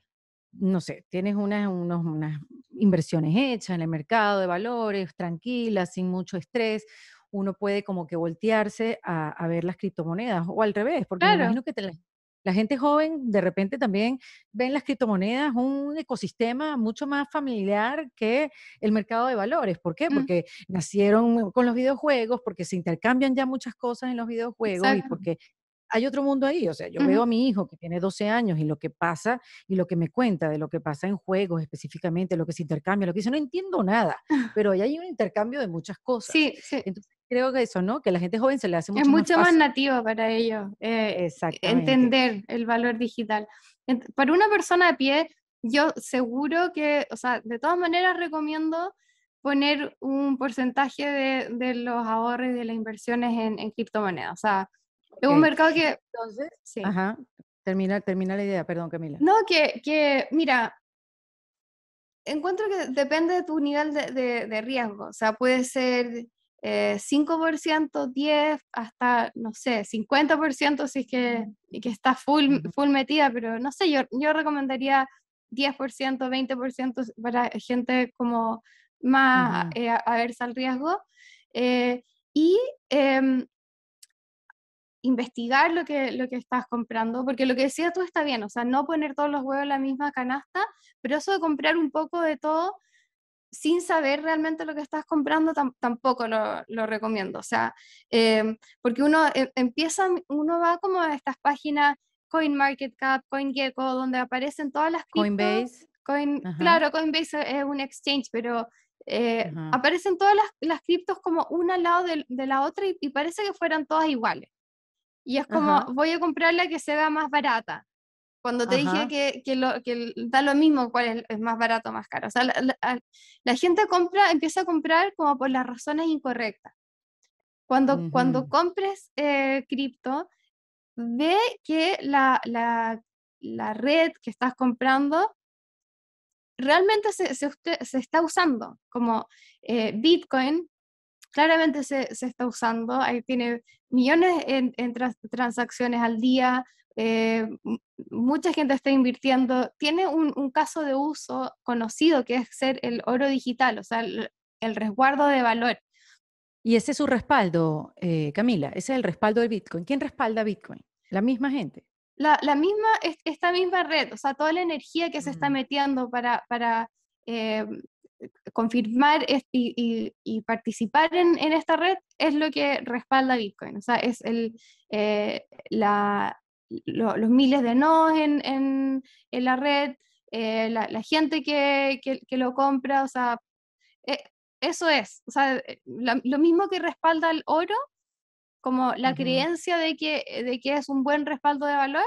no sé, tienes unas, unos, unas inversiones hechas en el mercado de valores, tranquilas, sin mucho estrés, uno puede como que voltearse a, ver las criptomonedas o al revés, porque que la gente joven de repente también ven las criptomonedas un ecosistema mucho más familiar que el mercado de valores. ¿Por qué? Mm. Porque nacieron con los videojuegos, porque se intercambian ya muchas cosas en los videojuegos y porque hay otro mundo ahí, o sea, yo veo a mi hijo que tiene 12 años y lo que pasa y lo que me cuenta de lo que pasa en juegos específicamente, lo que se intercambia, lo que dice, no entiendo nada, <laughs> pero ahí hay un intercambio de muchas cosas. Sí, sí. Entonces creo que eso, ¿no? Que a la gente joven se le hace mucho más Es mucho más, nativo para ellos eh, entender el valor digital. para una persona de pie, yo seguro que, o sea, de todas maneras recomiendo poner un porcentaje de, los ahorros y de las inversiones en criptomonedas. O sea, es un mercado que... Entonces, sí. Ajá. Termina, termina la idea, perdón Camila. No, que, mira, encuentro que depende de tu nivel de, riesgo, o sea, puede ser 5%, eh, 10%, hasta, no sé, 50% si es que, que está full, full metida, pero no sé, yo, yo recomendaría 10%, 20% para gente como más eh, aversa al riesgo. Eh, y em, investigar lo que, lo que estás comprando, porque lo que decías tú está bien, o sea, no poner todos los huevos en la misma canasta, pero eso de comprar un poco de todo sin saber realmente lo que estás comprando tampoco lo, lo, recomiendo, o sea, em, porque uno e, empieza, uno va como a estas páginas CoinMarketCap, CoinGecko, donde aparecen todas las... Coinbase. Coin, claro, Coinbase es un exchange, pero eh, aparecen todas las, las criptos como una al lado de, la otra y, parece que fueran todas iguales. Y es como, voy a comprar la que se vea más barata. Cuando te dije que, lo, que, da lo mismo cuál es, más barato o más caro. O sea, la, gente compra, empieza a comprar como por las razones incorrectas. Cuando, cuando compres eh, cripto, ve que la, la, red que estás comprando realmente se, se, se está usando. Como eh, Bitcoin, claramente se, se, está usando, ahí tiene millones en, transacciones al día, eh, mucha gente está invirtiendo. Tiene un, caso de uso conocido que es ser el oro digital, o sea, el, resguardo de valor. Y ese es su respaldo, eh, Camila, ese es el respaldo del Bitcoin. ¿Quién respalda Bitcoin? La misma gente. La, misma, esta misma red, o sea, toda la energía que se está mm. metiendo para, para eh, confirmar y, participar en, esta red es lo que respalda Bitcoin. O sea, es el, eh, los miles de nodos en, la red, eh, la, gente que, lo compra, o sea, eh, eso es. O sea, lo mismo que respalda el oro, como la creencia de que es un buen respaldo de valor,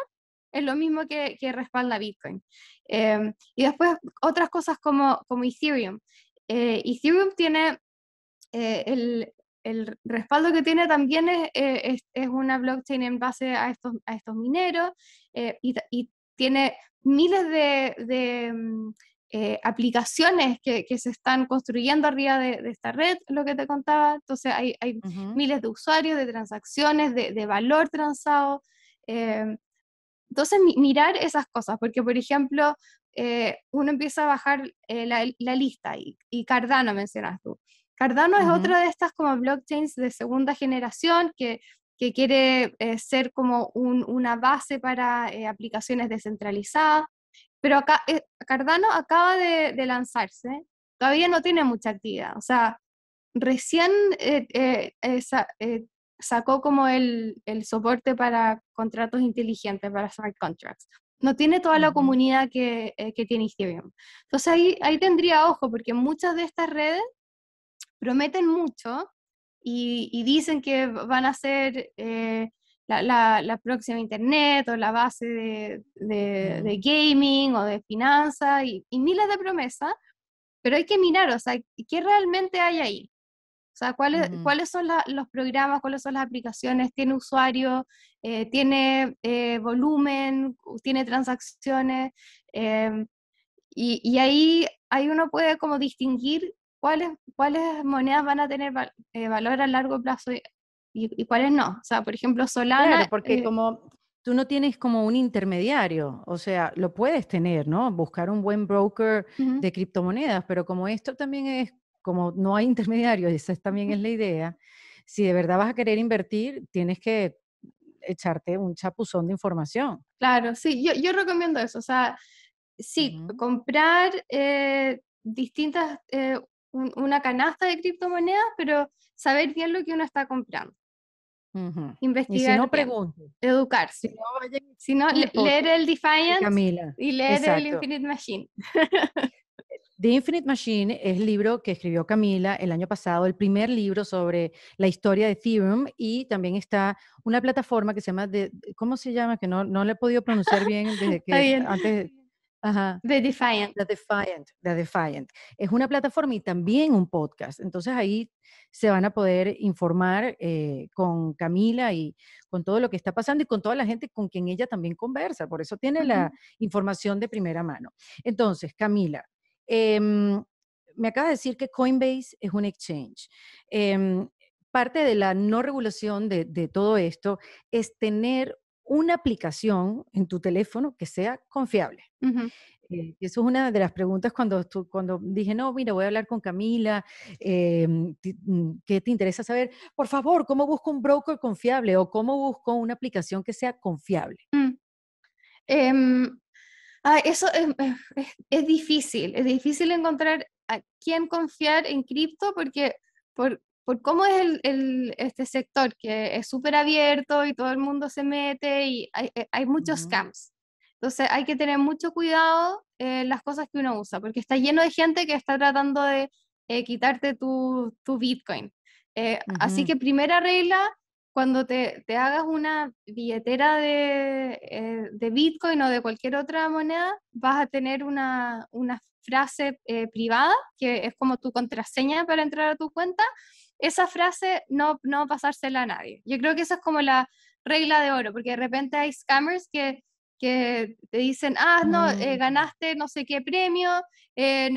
es lo mismo que, que respalda Bitcoin. Em, y después otras cosas como, como Ethereum. Eh, Ethereum tiene eh, el, respaldo que tiene también eh, es, una blockchain en base a estos, estos mineros y, tiene miles de, mm, aplicaciones que, se están construyendo arriba de, esta red, lo que te contaba. Entonces hay, miles de usuarios, de transacciones, de, valor transado. Em, entonces, mirar esas cosas, porque por ejemplo, eh, uno empieza a bajar eh, la, lista y, Cardano mencionas tú. Cardano es otra de estas como blockchains de segunda generación que, que quiere eh, ser como una base para aplicaciones descentralizadas, pero acá, Cardano acaba de, de, lanzarse, todavía no tiene mucha actividad, o sea, recién esa, sacó como el, soporte para contratos inteligentes, para smart contracts. No tiene toda la comunidad eh, que, tiene Ethereum. Entonces ahí, tendría ojo, porque muchas de estas redes prometen mucho y, dicen que van a ser eh, la, próxima Internet o la base de, gaming o de finanzas y, y miles de promesas, pero hay que mirar, o sea, ¿qué realmente hay ahí? O sea, ¿cuáles, ¿cuáles son los programas, cuáles son las aplicaciones? ¿Tiene usuario? Eh, ¿Tiene eh, volumen? ¿Tiene transacciones? Em, y, ahí, ahí uno puede como distinguir cuáles, cuáles monedas van a tener eh, valor a largo plazo y, cuáles no. O sea, por ejemplo, Solana... Claro, porque como tú no tienes como un intermediario, o sea, lo puedes tener, ¿no? Buscar un buen broker de criptomonedas, pero como esto también es como no hay intermediarios, esa también es la idea, si de verdad vas a querer invertir, tienes que echarte un chapuzón de información. Claro, sí, yo, recomiendo eso, o sea, sí, comprar eh, distintas, eh, una canasta de criptomonedas, pero saber bien lo que uno está comprando. Investigar. Y si no, pregunte. Educarse. Si no, leer el Defiance y, leer el Infinite Machine. <laughs> The Infinite Machine es el libro que escribió Camila el año pasado, el primer libro sobre la historia de Ethereum y también está una plataforma que se llama, de, ¿cómo se llama? Que no, no le he podido pronunciar <laughs> bien desde que The Defiant. The Defiant, Es una plataforma y también un podcast. Entonces ahí se van a poder informar eh, con Camila y con todo lo que está pasando y con toda la gente con quien ella también conversa. Por eso tiene la información de primera mano. Entonces, Camila, Em, me acaba de decir que Coinbase es un exchange. Em, parte de la no regulación de, todo esto es tener una aplicación en tu teléfono que sea confiable. y eh, eso es una de las preguntas cuando, cuando dije, no, mira, voy a hablar con Camila, eh, ¿qué te interesa saber? Por favor, ¿cómo busco un broker confiable o cómo busco una aplicación que sea confiable? Mm. Ah, eso es, difícil, es difícil encontrar a quién confiar en cripto porque por, cómo es el, el, este sector, que es súper abierto y todo el mundo se mete y hay, eh, muchos scams. Entonces hay que tener mucho cuidado en eh, las cosas que uno usa, porque está lleno de gente que está tratando de eh, quitarte tu, Bitcoin. Así que primera regla, cuando te, te hagas una billetera de, eh, de, Bitcoin o de cualquier otra moneda, vas a tener una, una frase eh, privada, que es como tu contraseña para entrar a tu cuenta. Esa frase no, no pasársela a nadie. Yo creo que esa es como la regla de oro, porque de repente hay scammers que que te dicen, ah, no, eh, mm. ganaste no sé qué premio,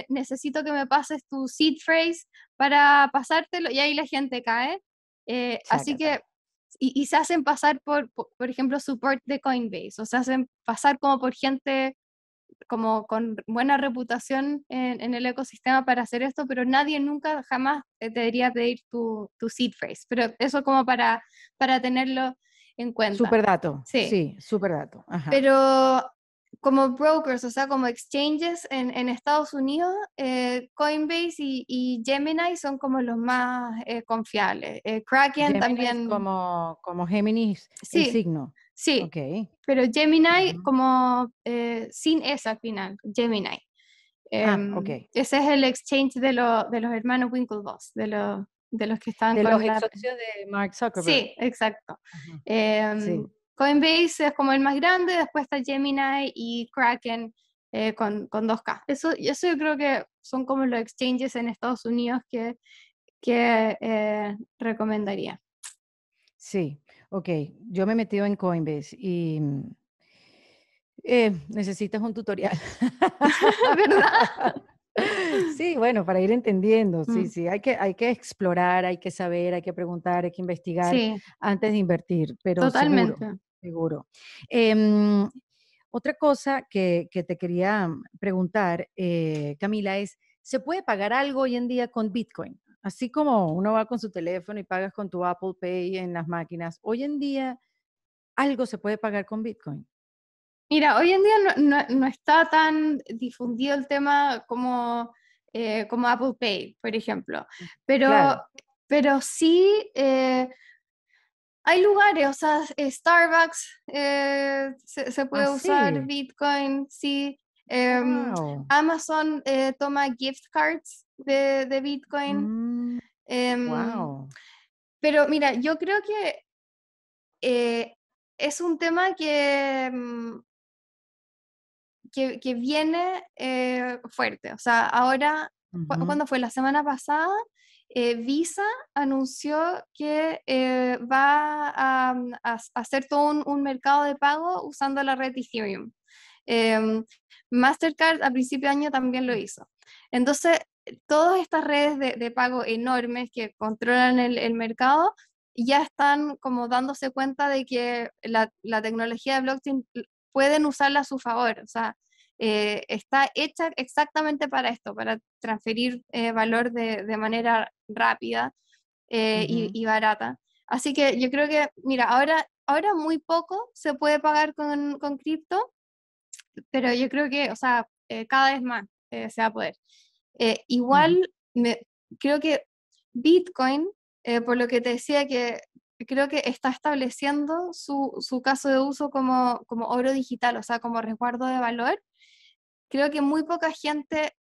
necesito que me pases tu seed phrase para pasártelo, y ahí la gente cae. así que y, se hacen pasar por, por, ejemplo, support de Coinbase, o se hacen pasar como por gente como con buena reputación en, el ecosistema para hacer esto, pero nadie nunca jamás eh, te debería pedir tu, tu seed phrase, pero eso como para, para tenerlo en cuenta. Super dato, sí, sí super dato. Pero como brokers, o sea, como exchanges en, en Estados Unidos, eh, Coinbase y, Gemini son como los más eh, confiables. Eh, Kraken también. Como, como Gemini sí, signo. Sí. Pero Gemini, como sin esa al final, Gemini. Ah, em, okay. Ese es el exchange de, de los hermanos Winklevoss, de los, de los que están. De con los socios de Mark Zuckerberg. Sí, exacto. Coinbase es como el más grande, después está Gemini y Kraken eh, con, con, 2K. Eso, yo creo que son como los exchanges en Estados Unidos que, que eh, recomendaría. Sí, ok. Yo me he metido en Coinbase y eh, necesitas un tutorial. <laughs> ¿Verdad? Sí, bueno, para ir entendiendo, sí, mm. sí, hay que, hay que explorar, hay que saber, hay que preguntar, hay que investigar antes de invertir, pero Totalmente. Seguro. Em, otra cosa que, te quería preguntar, eh, Camila, es, ¿se puede pagar algo hoy en día con Bitcoin? Así como uno va con su teléfono y pagas con tu Apple Pay en las máquinas, hoy en día algo se puede pagar con Bitcoin. Mira, hoy en día no, está tan difundido el tema como, eh, como Apple Pay, por ejemplo, pero, pero sí... Eh, hay lugares, o sea, Starbucks eh, se, puede ah, usar Bitcoin, sí. Em, Amazon eh, toma gift cards de, Bitcoin. wow. Mm, em, pero mira, yo creo que eh, es un tema que, mm, que, viene fuerte. O sea, ahora, cuando fue? La semana pasada eh, Visa anunció que eh, va mm, a, hacer todo un, mercado de pago usando la red Ethereum. Em, Mastercard a principio de año también lo hizo. Entonces, todas estas redes de, pago enormes que controlan el, mercado ya están como dándose cuenta de que la, la tecnología de blockchain pueden usarla a su favor. O sea, eh, está hecha exactamente para esto, para transferir eh, valor de, manera rápida eh, y, barata. Así que yo creo que, mira, ahora, ahora muy poco se puede pagar con, con cripto, pero yo creo que, o sea, cada vez más se va a poder. igual, me, creo que Bitcoin, por lo que te decía que creo que está estableciendo su, su caso de uso como, como oro digital, o sea, como resguardo de valor creo que muy poca gente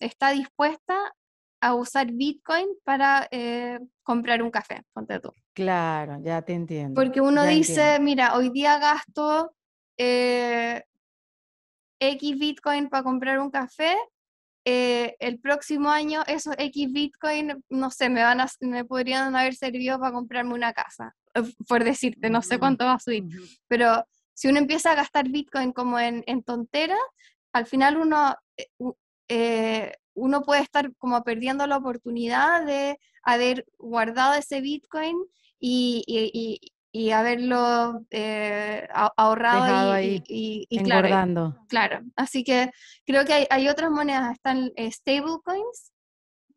está dispuesta a usar Bitcoin para eh, comprar un café, ponte tú. Claro, ya te entiendo. Porque uno dice, mira, hoy día gasto eh, X Bitcoin para comprar un café, eh, el próximo año esos X Bitcoin, no sé, me, van me podrían haber servido para comprarme una casa, por decirte, no sé cuánto va a subir. Pero si uno empieza a gastar Bitcoin como en, en tonteras, al final uno, eh, eh, uno puede estar como perdiendo la oportunidad de haber guardado ese Bitcoin y, haberlo eh, ahorrado y, guardando claro, Así que creo que hay, otras monedas, están stablecoins,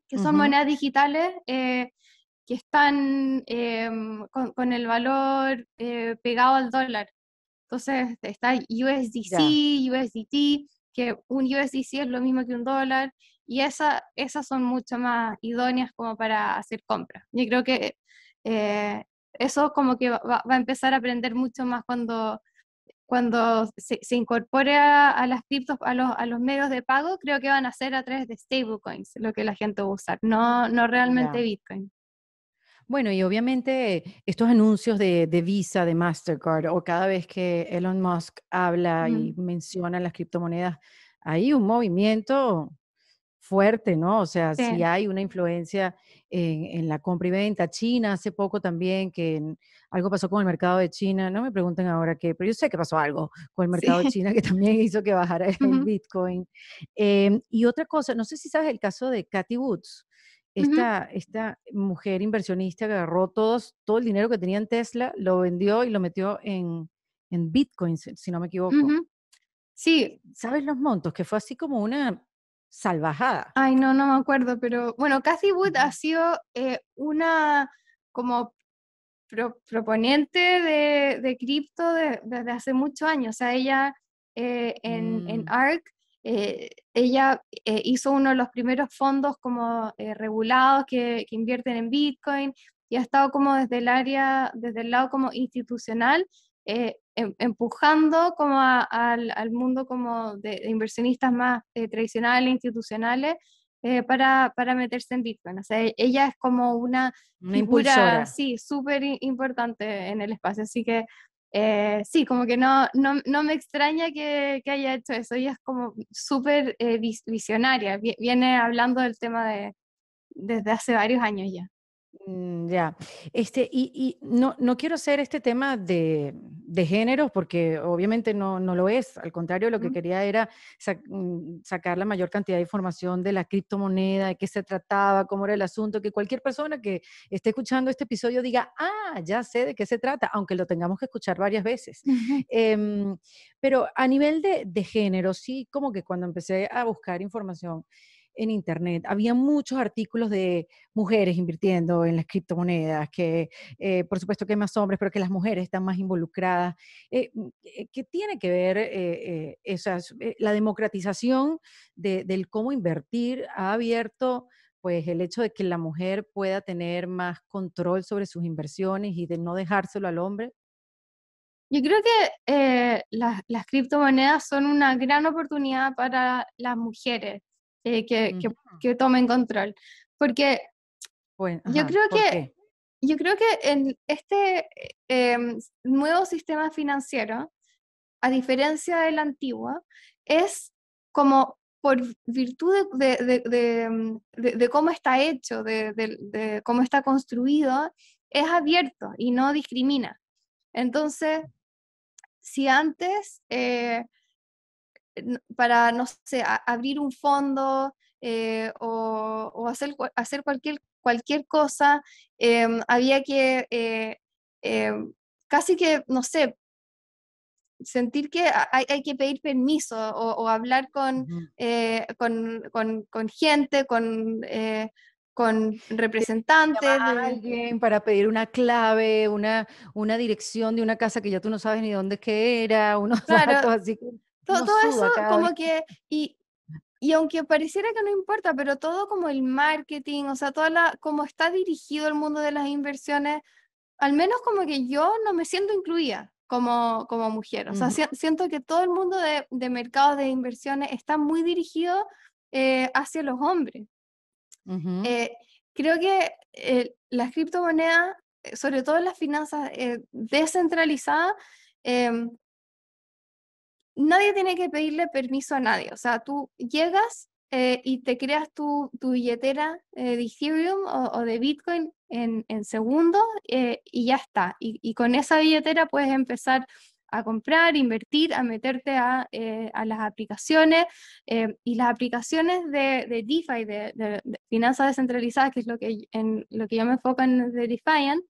que son monedas digitales que están em, con, el valor pegado al dólar. Entonces está USDC, USDT, que un USDC es lo mismo que un dólar, y esa, esas son mucho más idóneas como para hacer compras. Yo creo que eh, eso como que va, a empezar a aprender mucho más cuando, cuando se, incorpore a, las criptos, a los, a medios de pago, creo que van a ser a través de stablecoins, lo que la gente va a usar, no, no realmente Bitcoin. Bueno, y obviamente estos anuncios de, Visa, de Mastercard, o cada vez que Elon Musk habla y menciona las criptomonedas, hay un movimiento fuerte, ¿no? O sea, si hay una influencia en, la compra y venta. China hace poco también, que algo pasó con el mercado de China, no me pregunten ahora qué, pero yo sé que pasó algo con el mercado de China que también hizo que bajara el Bitcoin. Em, y otra cosa, no sé si sabes el caso de Katy Woods. Esta, mujer inversionista que agarró todos, todo el dinero que tenía en Tesla, lo vendió y lo metió en, Bitcoin, si no me equivoco. Sí. Eh, ¿Sabes los montos? Que fue así como una salvajada. Ay, no, no me acuerdo, pero bueno, Cathy Wood ha sido eh, una como proponente de, cripto desde hace muchos años. O sea, ella eh, en, en mm. ARC eh, ella eh, hizo uno de los primeros fondos como eh, regulados que, invierten en Bitcoin y ha estado como desde el área, desde el lado como institucional, em, empujando como al, mundo como de, inversionistas más tradicionales, institucionales, para, para, meterse en Bitcoin. O sea, ella es como una, figura, impulsora. sí, súper importante en el espacio. Así que eh, sí, como que no, no, me extraña que, haya hecho eso. Ella es como súper eh, visionaria, viene hablando del tema de, desde hace varios años ya. Mm, ya, este, y, y, no, no quiero hacer este tema de, de géneros porque obviamente no, no, lo es, al contrario, lo que quería era mm, sacar la mayor cantidad de información de la criptomoneda, de qué se trataba, cómo era el asunto, que cualquier persona que esté escuchando este episodio diga, ah, ya sé de qué se trata, aunque lo tengamos que escuchar varias veces. Em, pero a nivel de, de género, sí, como que cuando empecé a buscar información, en Internet, había muchos artículos de mujeres invirtiendo en las criptomonedas, que eh, por supuesto que hay más hombres, pero que las mujeres están más involucradas. Eh, mm, eh, ¿Qué tiene que ver eh, la democratización del cómo invertir? Ha abierto pues el hecho de que la mujer pueda tener más control sobre sus inversiones y de no dejárselo al hombre? Yo creo que las, las, criptomonedas son una gran oportunidad para las mujeres. Eh, mm. que, tome que, tomen control. Porque bueno, yo creo que... Yo creo que en este eh, em, nuevo sistema financiero, a diferencia del antiguo, es como por virtud em, de, de, cómo está hecho, de, cómo está construido, es abierto y no discrimina. Entonces, si antes eh, para, no sé, abrir un fondo eh, o, hacer, hacer cualquier, cualquier cosa, em, había que eh, em, casi que, no sé, sentir que hay, que pedir permiso o, hablar eh, con, con, gente, con con representantes. de alguien para pedir una clave, una, dirección de una casa que ya tú no sabes ni dónde que era, unos <laughs> datos así todo, eso como que, y, y aunque pareciera que no importa, pero todo como el marketing, o sea, toda la, como está dirigido el mundo de las inversiones, al menos como que yo no me siento incluida como, como mujer. O sea, siento que todo el mundo de, de mercados de inversiones está muy dirigido eh, hacia los hombres. Eh, creo que la eh, las criptomonedas, sobre todo las finanzas descentralizadas, em, nadie tiene que pedirle permiso a nadie. O sea, tú llegas eh, y te creas tu, tu billetera eh, de Ethereum o, de Bitcoin en, segundos eh, y ya está. Y, con esa billetera puedes empezar a comprar, invertir, a meterte a, las aplicaciones y las aplicaciones de, de DeFi, de, finanzas descentralizadas, que es lo que, en, lo que yo me enfoco en defi Defiant,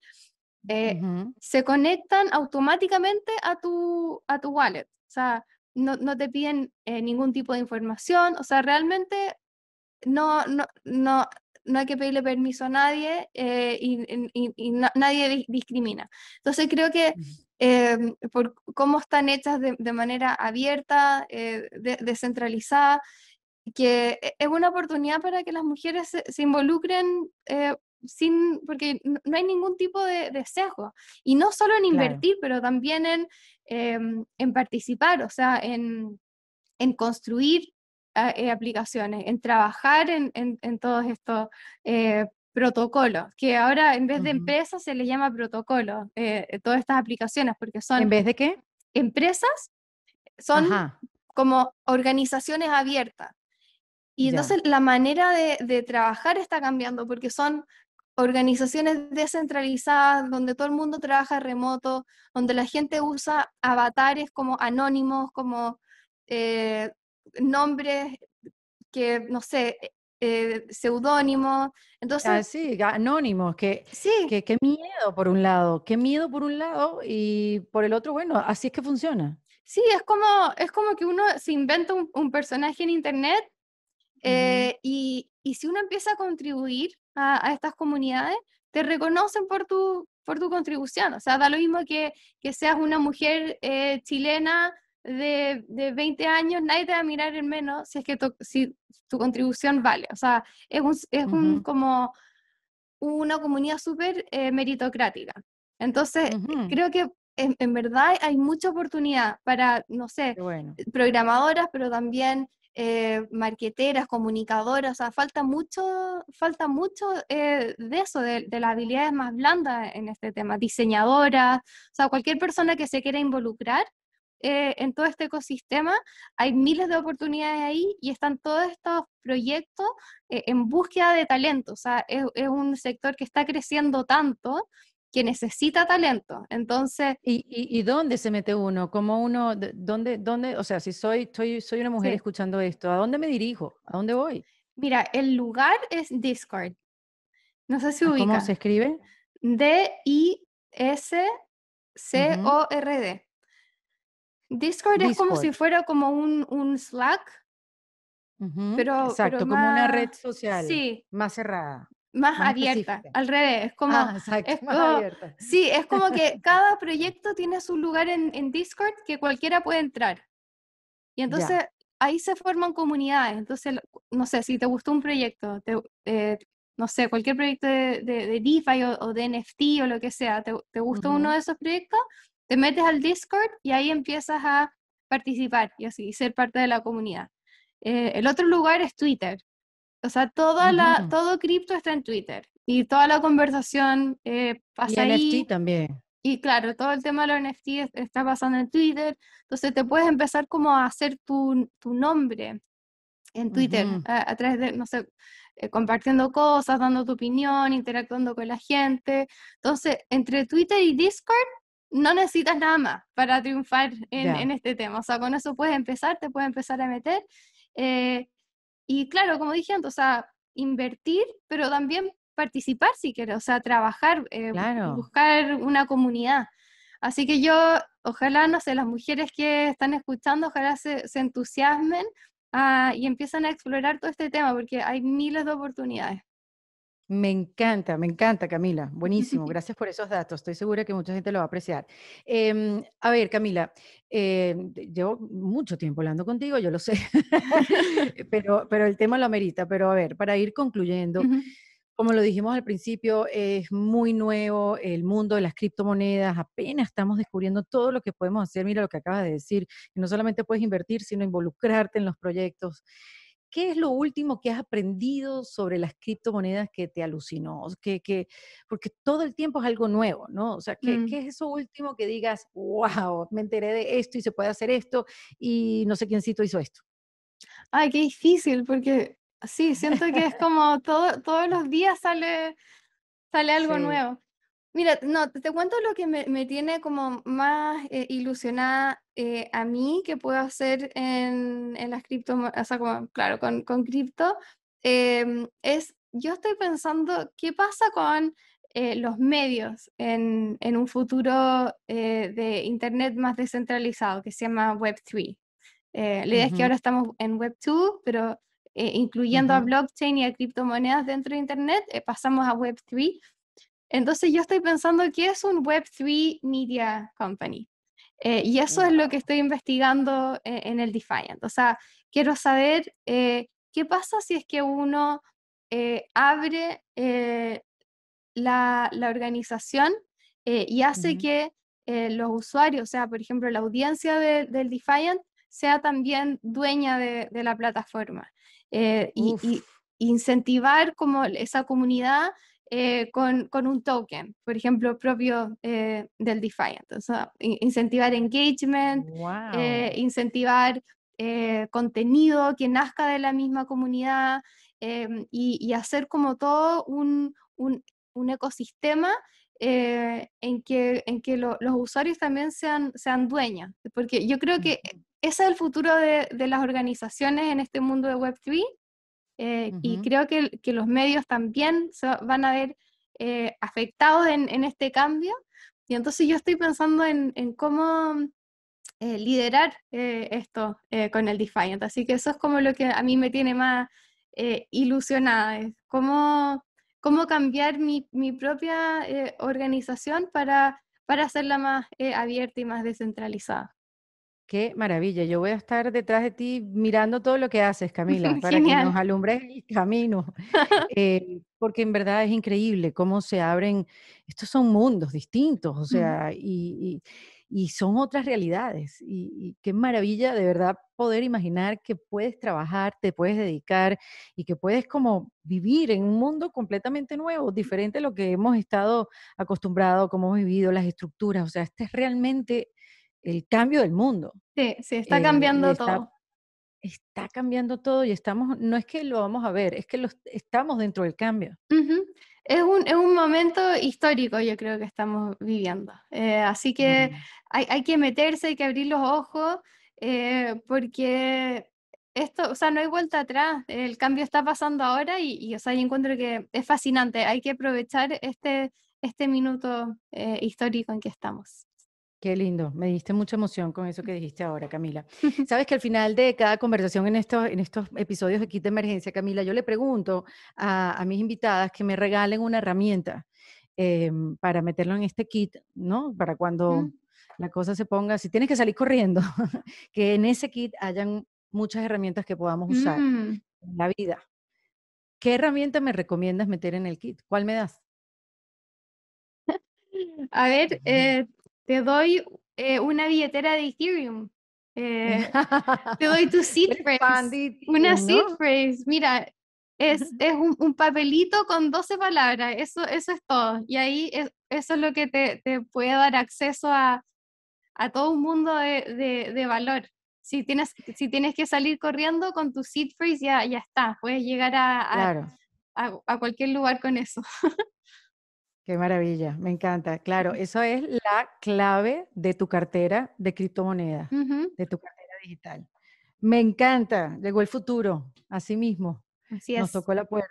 se conectan automáticamente a tu, a tu wallet. O sea, no, no te piden eh, ningún tipo de información, o sea, realmente no, no, no, hay que pedirle permiso a nadie eh, y, nadie discrimina. Entonces creo que em, por cómo están hechas de, manera abierta, eh, descentralizada, que e, es una oportunidad para que las mujeres se, involucren sin, porque no hay ningún tipo de, sesgo. Y no solo en invertir, pero también en Em, en participar, o sea, en, en construir ah, eh, aplicaciones, en trabajar en, en, todos estos eh, protocolos, que ahora en vez de empresas se les llama protocolos, eh, todas estas aplicaciones, porque son... ¿En vez de qué? Empresas son como organizaciones abiertas. Y entonces la manera de, de, trabajar está cambiando porque son organizaciones descentralizadas, donde todo el mundo trabaja remoto, donde la gente usa avatares como anónimos, como eh, nombres que, no sé, eh, eh, seudónimos. Ah, Entonces, ah, sí, anónimos, que, sí. Que, miedo por un lado, qué miedo por un lado y por el otro, bueno, así es que funciona. Sí, es como, es como que uno se inventa un, personaje en Internet y, y si uno empieza a contribuir a, estas comunidades, te reconocen por tu, por tu contribución. O sea, da lo mismo que, seas una mujer eh, chilena de, 20 años, nadie te va a mirar en menos si es que tu, si tu contribución vale. O sea, es, un, como una comunidad súper eh, meritocrática. Entonces, eh, creo que en, verdad hay mucha oportunidad para, no sé, programadoras, pero también eh, marqueteras, comunicadoras, o sea, falta mucho, falta mucho eh, de eso, de, las habilidades más blandas en este tema, diseñadoras, o sea, cualquier persona que se quiera involucrar eh, en todo este ecosistema, hay miles de oportunidades ahí y están todos estos proyectos en búsqueda de talento, o sea, es un sector que está creciendo tanto que necesita talento. Entonces... ¿Y, dónde se mete uno? ¿Cómo uno, dónde, dónde, o sea, si soy, soy una mujer escuchando esto, ¿a dónde me dirijo? ¿A dónde voy? Mira, el lugar es Discord. No sé si ubica. ¿Cómo se escribe? D-I-S-C-O-R-D. Discord, es como si fuera como un, un Slack, pero, exacto, como una red social más cerrada más, abierta, al revés, como, ah, es <laughs> como, más abierta. Sí, es como <laughs> que cada proyecto tiene su lugar en, Discord que cualquiera puede entrar. Y entonces ahí se forman comunidades. Entonces, no sé, si te gustó un proyecto, eh, no sé, cualquier proyecto de, de, DeFi o, de NFT o lo que sea, te, te gustó uno de esos proyectos, te metes al Discord y ahí empiezas a participar y así, ser parte de la comunidad. Eh, el otro lugar es Twitter, o sea, toda la, mm. todo cripto está en Twitter y toda la conversación eh, pasa y ahí. también. Y claro, todo el tema de los NFT está pasando en Twitter, entonces te puedes empezar como a hacer tu, tu nombre en Twitter, a, través de, no sé, eh, compartiendo cosas, dando tu opinión, interactuando con la gente. Entonces, entre Twitter y Discord no necesitas nada más para triunfar en, este tema. O sea, con eso puedes empezar, te puedes empezar a meter. Eh, y claro, como dije antes, o sea, invertir, pero también participar si quieres, o sea, trabajar, eh, buscar una comunidad. Así que yo, ojalá, no sé, las mujeres que están escuchando, ojalá se, entusiasmen ah, y empiezan a explorar todo este tema, porque hay miles de oportunidades. Me encanta, me encanta, Camila. Buenísimo. <laughs> Gracias por esos datos. Estoy segura que mucha gente lo va a apreciar. Em, a ver, Camila, eh, llevo mucho tiempo hablando contigo, yo lo sé, <laughs> <laughs> pero, pero el tema lo amerita. Pero a ver, para ir concluyendo, como lo dijimos al principio, es muy nuevo el mundo de las criptomonedas. Apenas estamos descubriendo todo lo que podemos hacer. Mira lo que acabas de decir. que no solamente puedes invertir, sino involucrarte en los proyectos. ¿qué es lo último que has aprendido sobre las criptomonedas que te alucinó? Que, que, porque todo el tiempo es algo nuevo, ¿no? O sea, ¿qué, mm. es eso último que digas, wow, me enteré de esto y se puede hacer esto y no sé quiéncito hizo esto? Ay, qué difícil, porque sí, siento que es <laughs> como todo, todos los días sale, sale algo nuevo. Mira, no, te cuento lo que me, me tiene como más eh, ilusionada eh, a mí que puedo hacer en, las criptomonedas, o sea, claro, con, cripto, em, es, yo estoy pensando, ¿qué pasa con eh, los medios en, un futuro eh, de Internet más descentralizado, que se llama Web3? la idea es que ahora estamos en Web2, pero incluyendo a blockchain y a criptomonedas dentro de Internet, pasamos a Web3. Entonces yo estoy pensando, ¿qué es un Web3 Media Company? Eh, y eso es lo que estoy investigando e-, en, el Defiant. O sea, quiero saber eh, qué pasa si es que uno eh, abre la, organización y hace que los usuarios, o sea, por ejemplo, la audiencia del Defiant, sea también dueña de, la plataforma. y, incentivar como esa comunidad eh, con, un token, por ejemplo, propio eh, del DeFi. Entonces, incentivar engagement, eh, incentivar contenido que nazca de la misma comunidad em, y, hacer como todo un, ecosistema en que, en que los usuarios también sean, sean porque yo creo que ese es el futuro de las organizaciones en este mundo de Web3, eh, y creo que, los medios también se van a ver eh, afectados en, este cambio. Y entonces yo estoy pensando en, cómo mm, eh, liderar esto con el Defiant. Así que eso es como lo que a mí me tiene más ilusionada, es cómo, cómo cambiar mi, mi propia organización para, para hacerla más abierta y más descentralizada. Qué maravilla. Yo voy a estar detrás de ti mirando todo lo que haces, Camila, <laughs> para que nos alumbres el camino. <laughs> Eh, porque en verdad es increíble cómo se abren. Estos son mundos distintos, o sea, y, son otras realidades. Y, y, qué maravilla de verdad poder imaginar que puedes trabajar, te puedes dedicar y que puedes como vivir en un mundo completamente nuevo, diferente a lo que hemos estado acostumbrados, cómo hemos vivido las estructuras. O sea, este es realmente el cambio del mundo. Sí, sí, está eh, cambiando todo. Está cambiando todo y estamos, no es que lo vamos a ver, es que los, estamos dentro del cambio. es, un, momento histórico, yo creo que estamos viviendo. Eh, así que mm. hay, que meterse, hay que abrir los ojos, eh, porque esto, o sea, no hay vuelta atrás, el cambio está pasando ahora y, y o sea, yo encuentro que es fascinante, hay que aprovechar este, este minuto histórico en que estamos. Qué lindo, me diste mucha emoción con eso que <laughs> dijiste ahora, Camila. Sabes que al final de cada conversación en estos, episodios de episodios de emergencia, Camila, yo le pregunto a, mis invitadas que me regalen una herramienta em, para meterlo en este kit, ¿no? Para cuando mm. la cosa se ponga, si tienes que salir corriendo, <laughs> que en ese kit hayan muchas herramientas que podamos usar mm. en la vida. ¿Qué herramienta me recomiendas meter en el kit? ¿Cuál me das? <laughs> A ver, te doy eh, una billetera de Ethereum. Eh, <laughs> te doy tu seed phrase. Una seed phrase. Mira, es, <laughs> un, papelito con 12 palabras. Eso, eso es todo. Y ahí es, eso es lo que te, puede dar acceso a, a todo un mundo de, valor. Si tienes, si tienes que salir corriendo con tu seed phrase, ya, ya está. Puedes llegar a, a cualquier lugar con eso. <laughs> Qué maravilla, me encanta. Claro, eso es la clave de tu cartera de criptomoneda, de tu cartera digital. Me encanta, llegó el futuro, así mismo. Así Nos tocó la puerta.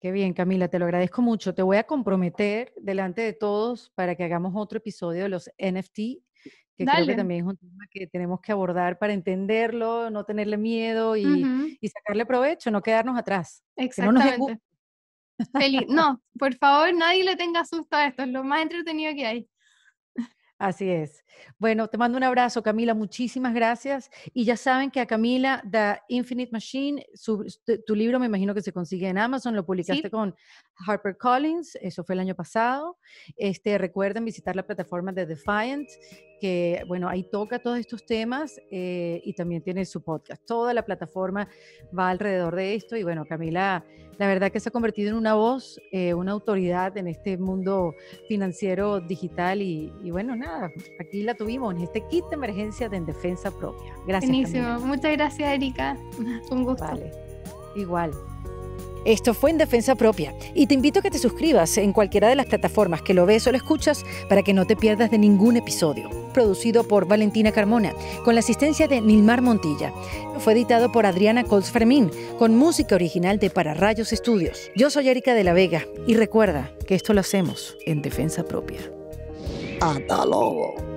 Qué bien, Camila, te lo agradezco mucho. Te voy a comprometer delante de todos para que hagamos otro episodio de los NFT, que creo que también es un tema que tenemos que abordar para entenderlo, no tenerle miedo y, sacarle provecho, no quedarnos atrás. Exactamente. Feliz. No, por favor, nadie le tenga susto a esto, es lo más entretenido que hay. Así es. Bueno, te mando un abrazo, Camila. Muchísimas gracias. Y ya saben que a Camila, The Infinite Machine, tu, libro me imagino que se consigue en Amazon, lo publicaste con HarperCollins, eso fue el año pasado. Este, recuerden visitar la plataforma de Defiant, que bueno, ahí toca todos estos temas eh, y también tiene su podcast. Toda la plataforma va alrededor de esto. Y bueno, Camila, la verdad que se ha convertido en una voz, eh, una autoridad en este mundo financiero digital y bueno, nada aquí la tuvimos en este kit de emergencia de en defensa propia. Gracias. Buenísimo. Muchas gracias, Erika. <laughs> Un gusto. Vale. Igual. Esto fue en defensa propia y te invito a que te suscribas en cualquiera de las plataformas que lo ves o lo escuchas para que no te pierdas de ningún episodio. Producido por Valentina Carmona, con la asistencia de Nilmar Montilla. Fue editado por Adriana Colts Fermín, con música original de Para Rayos Estudios. Yo soy Erika de la Vega y recuerda que esto lo hacemos en defensa propia. 大的喽？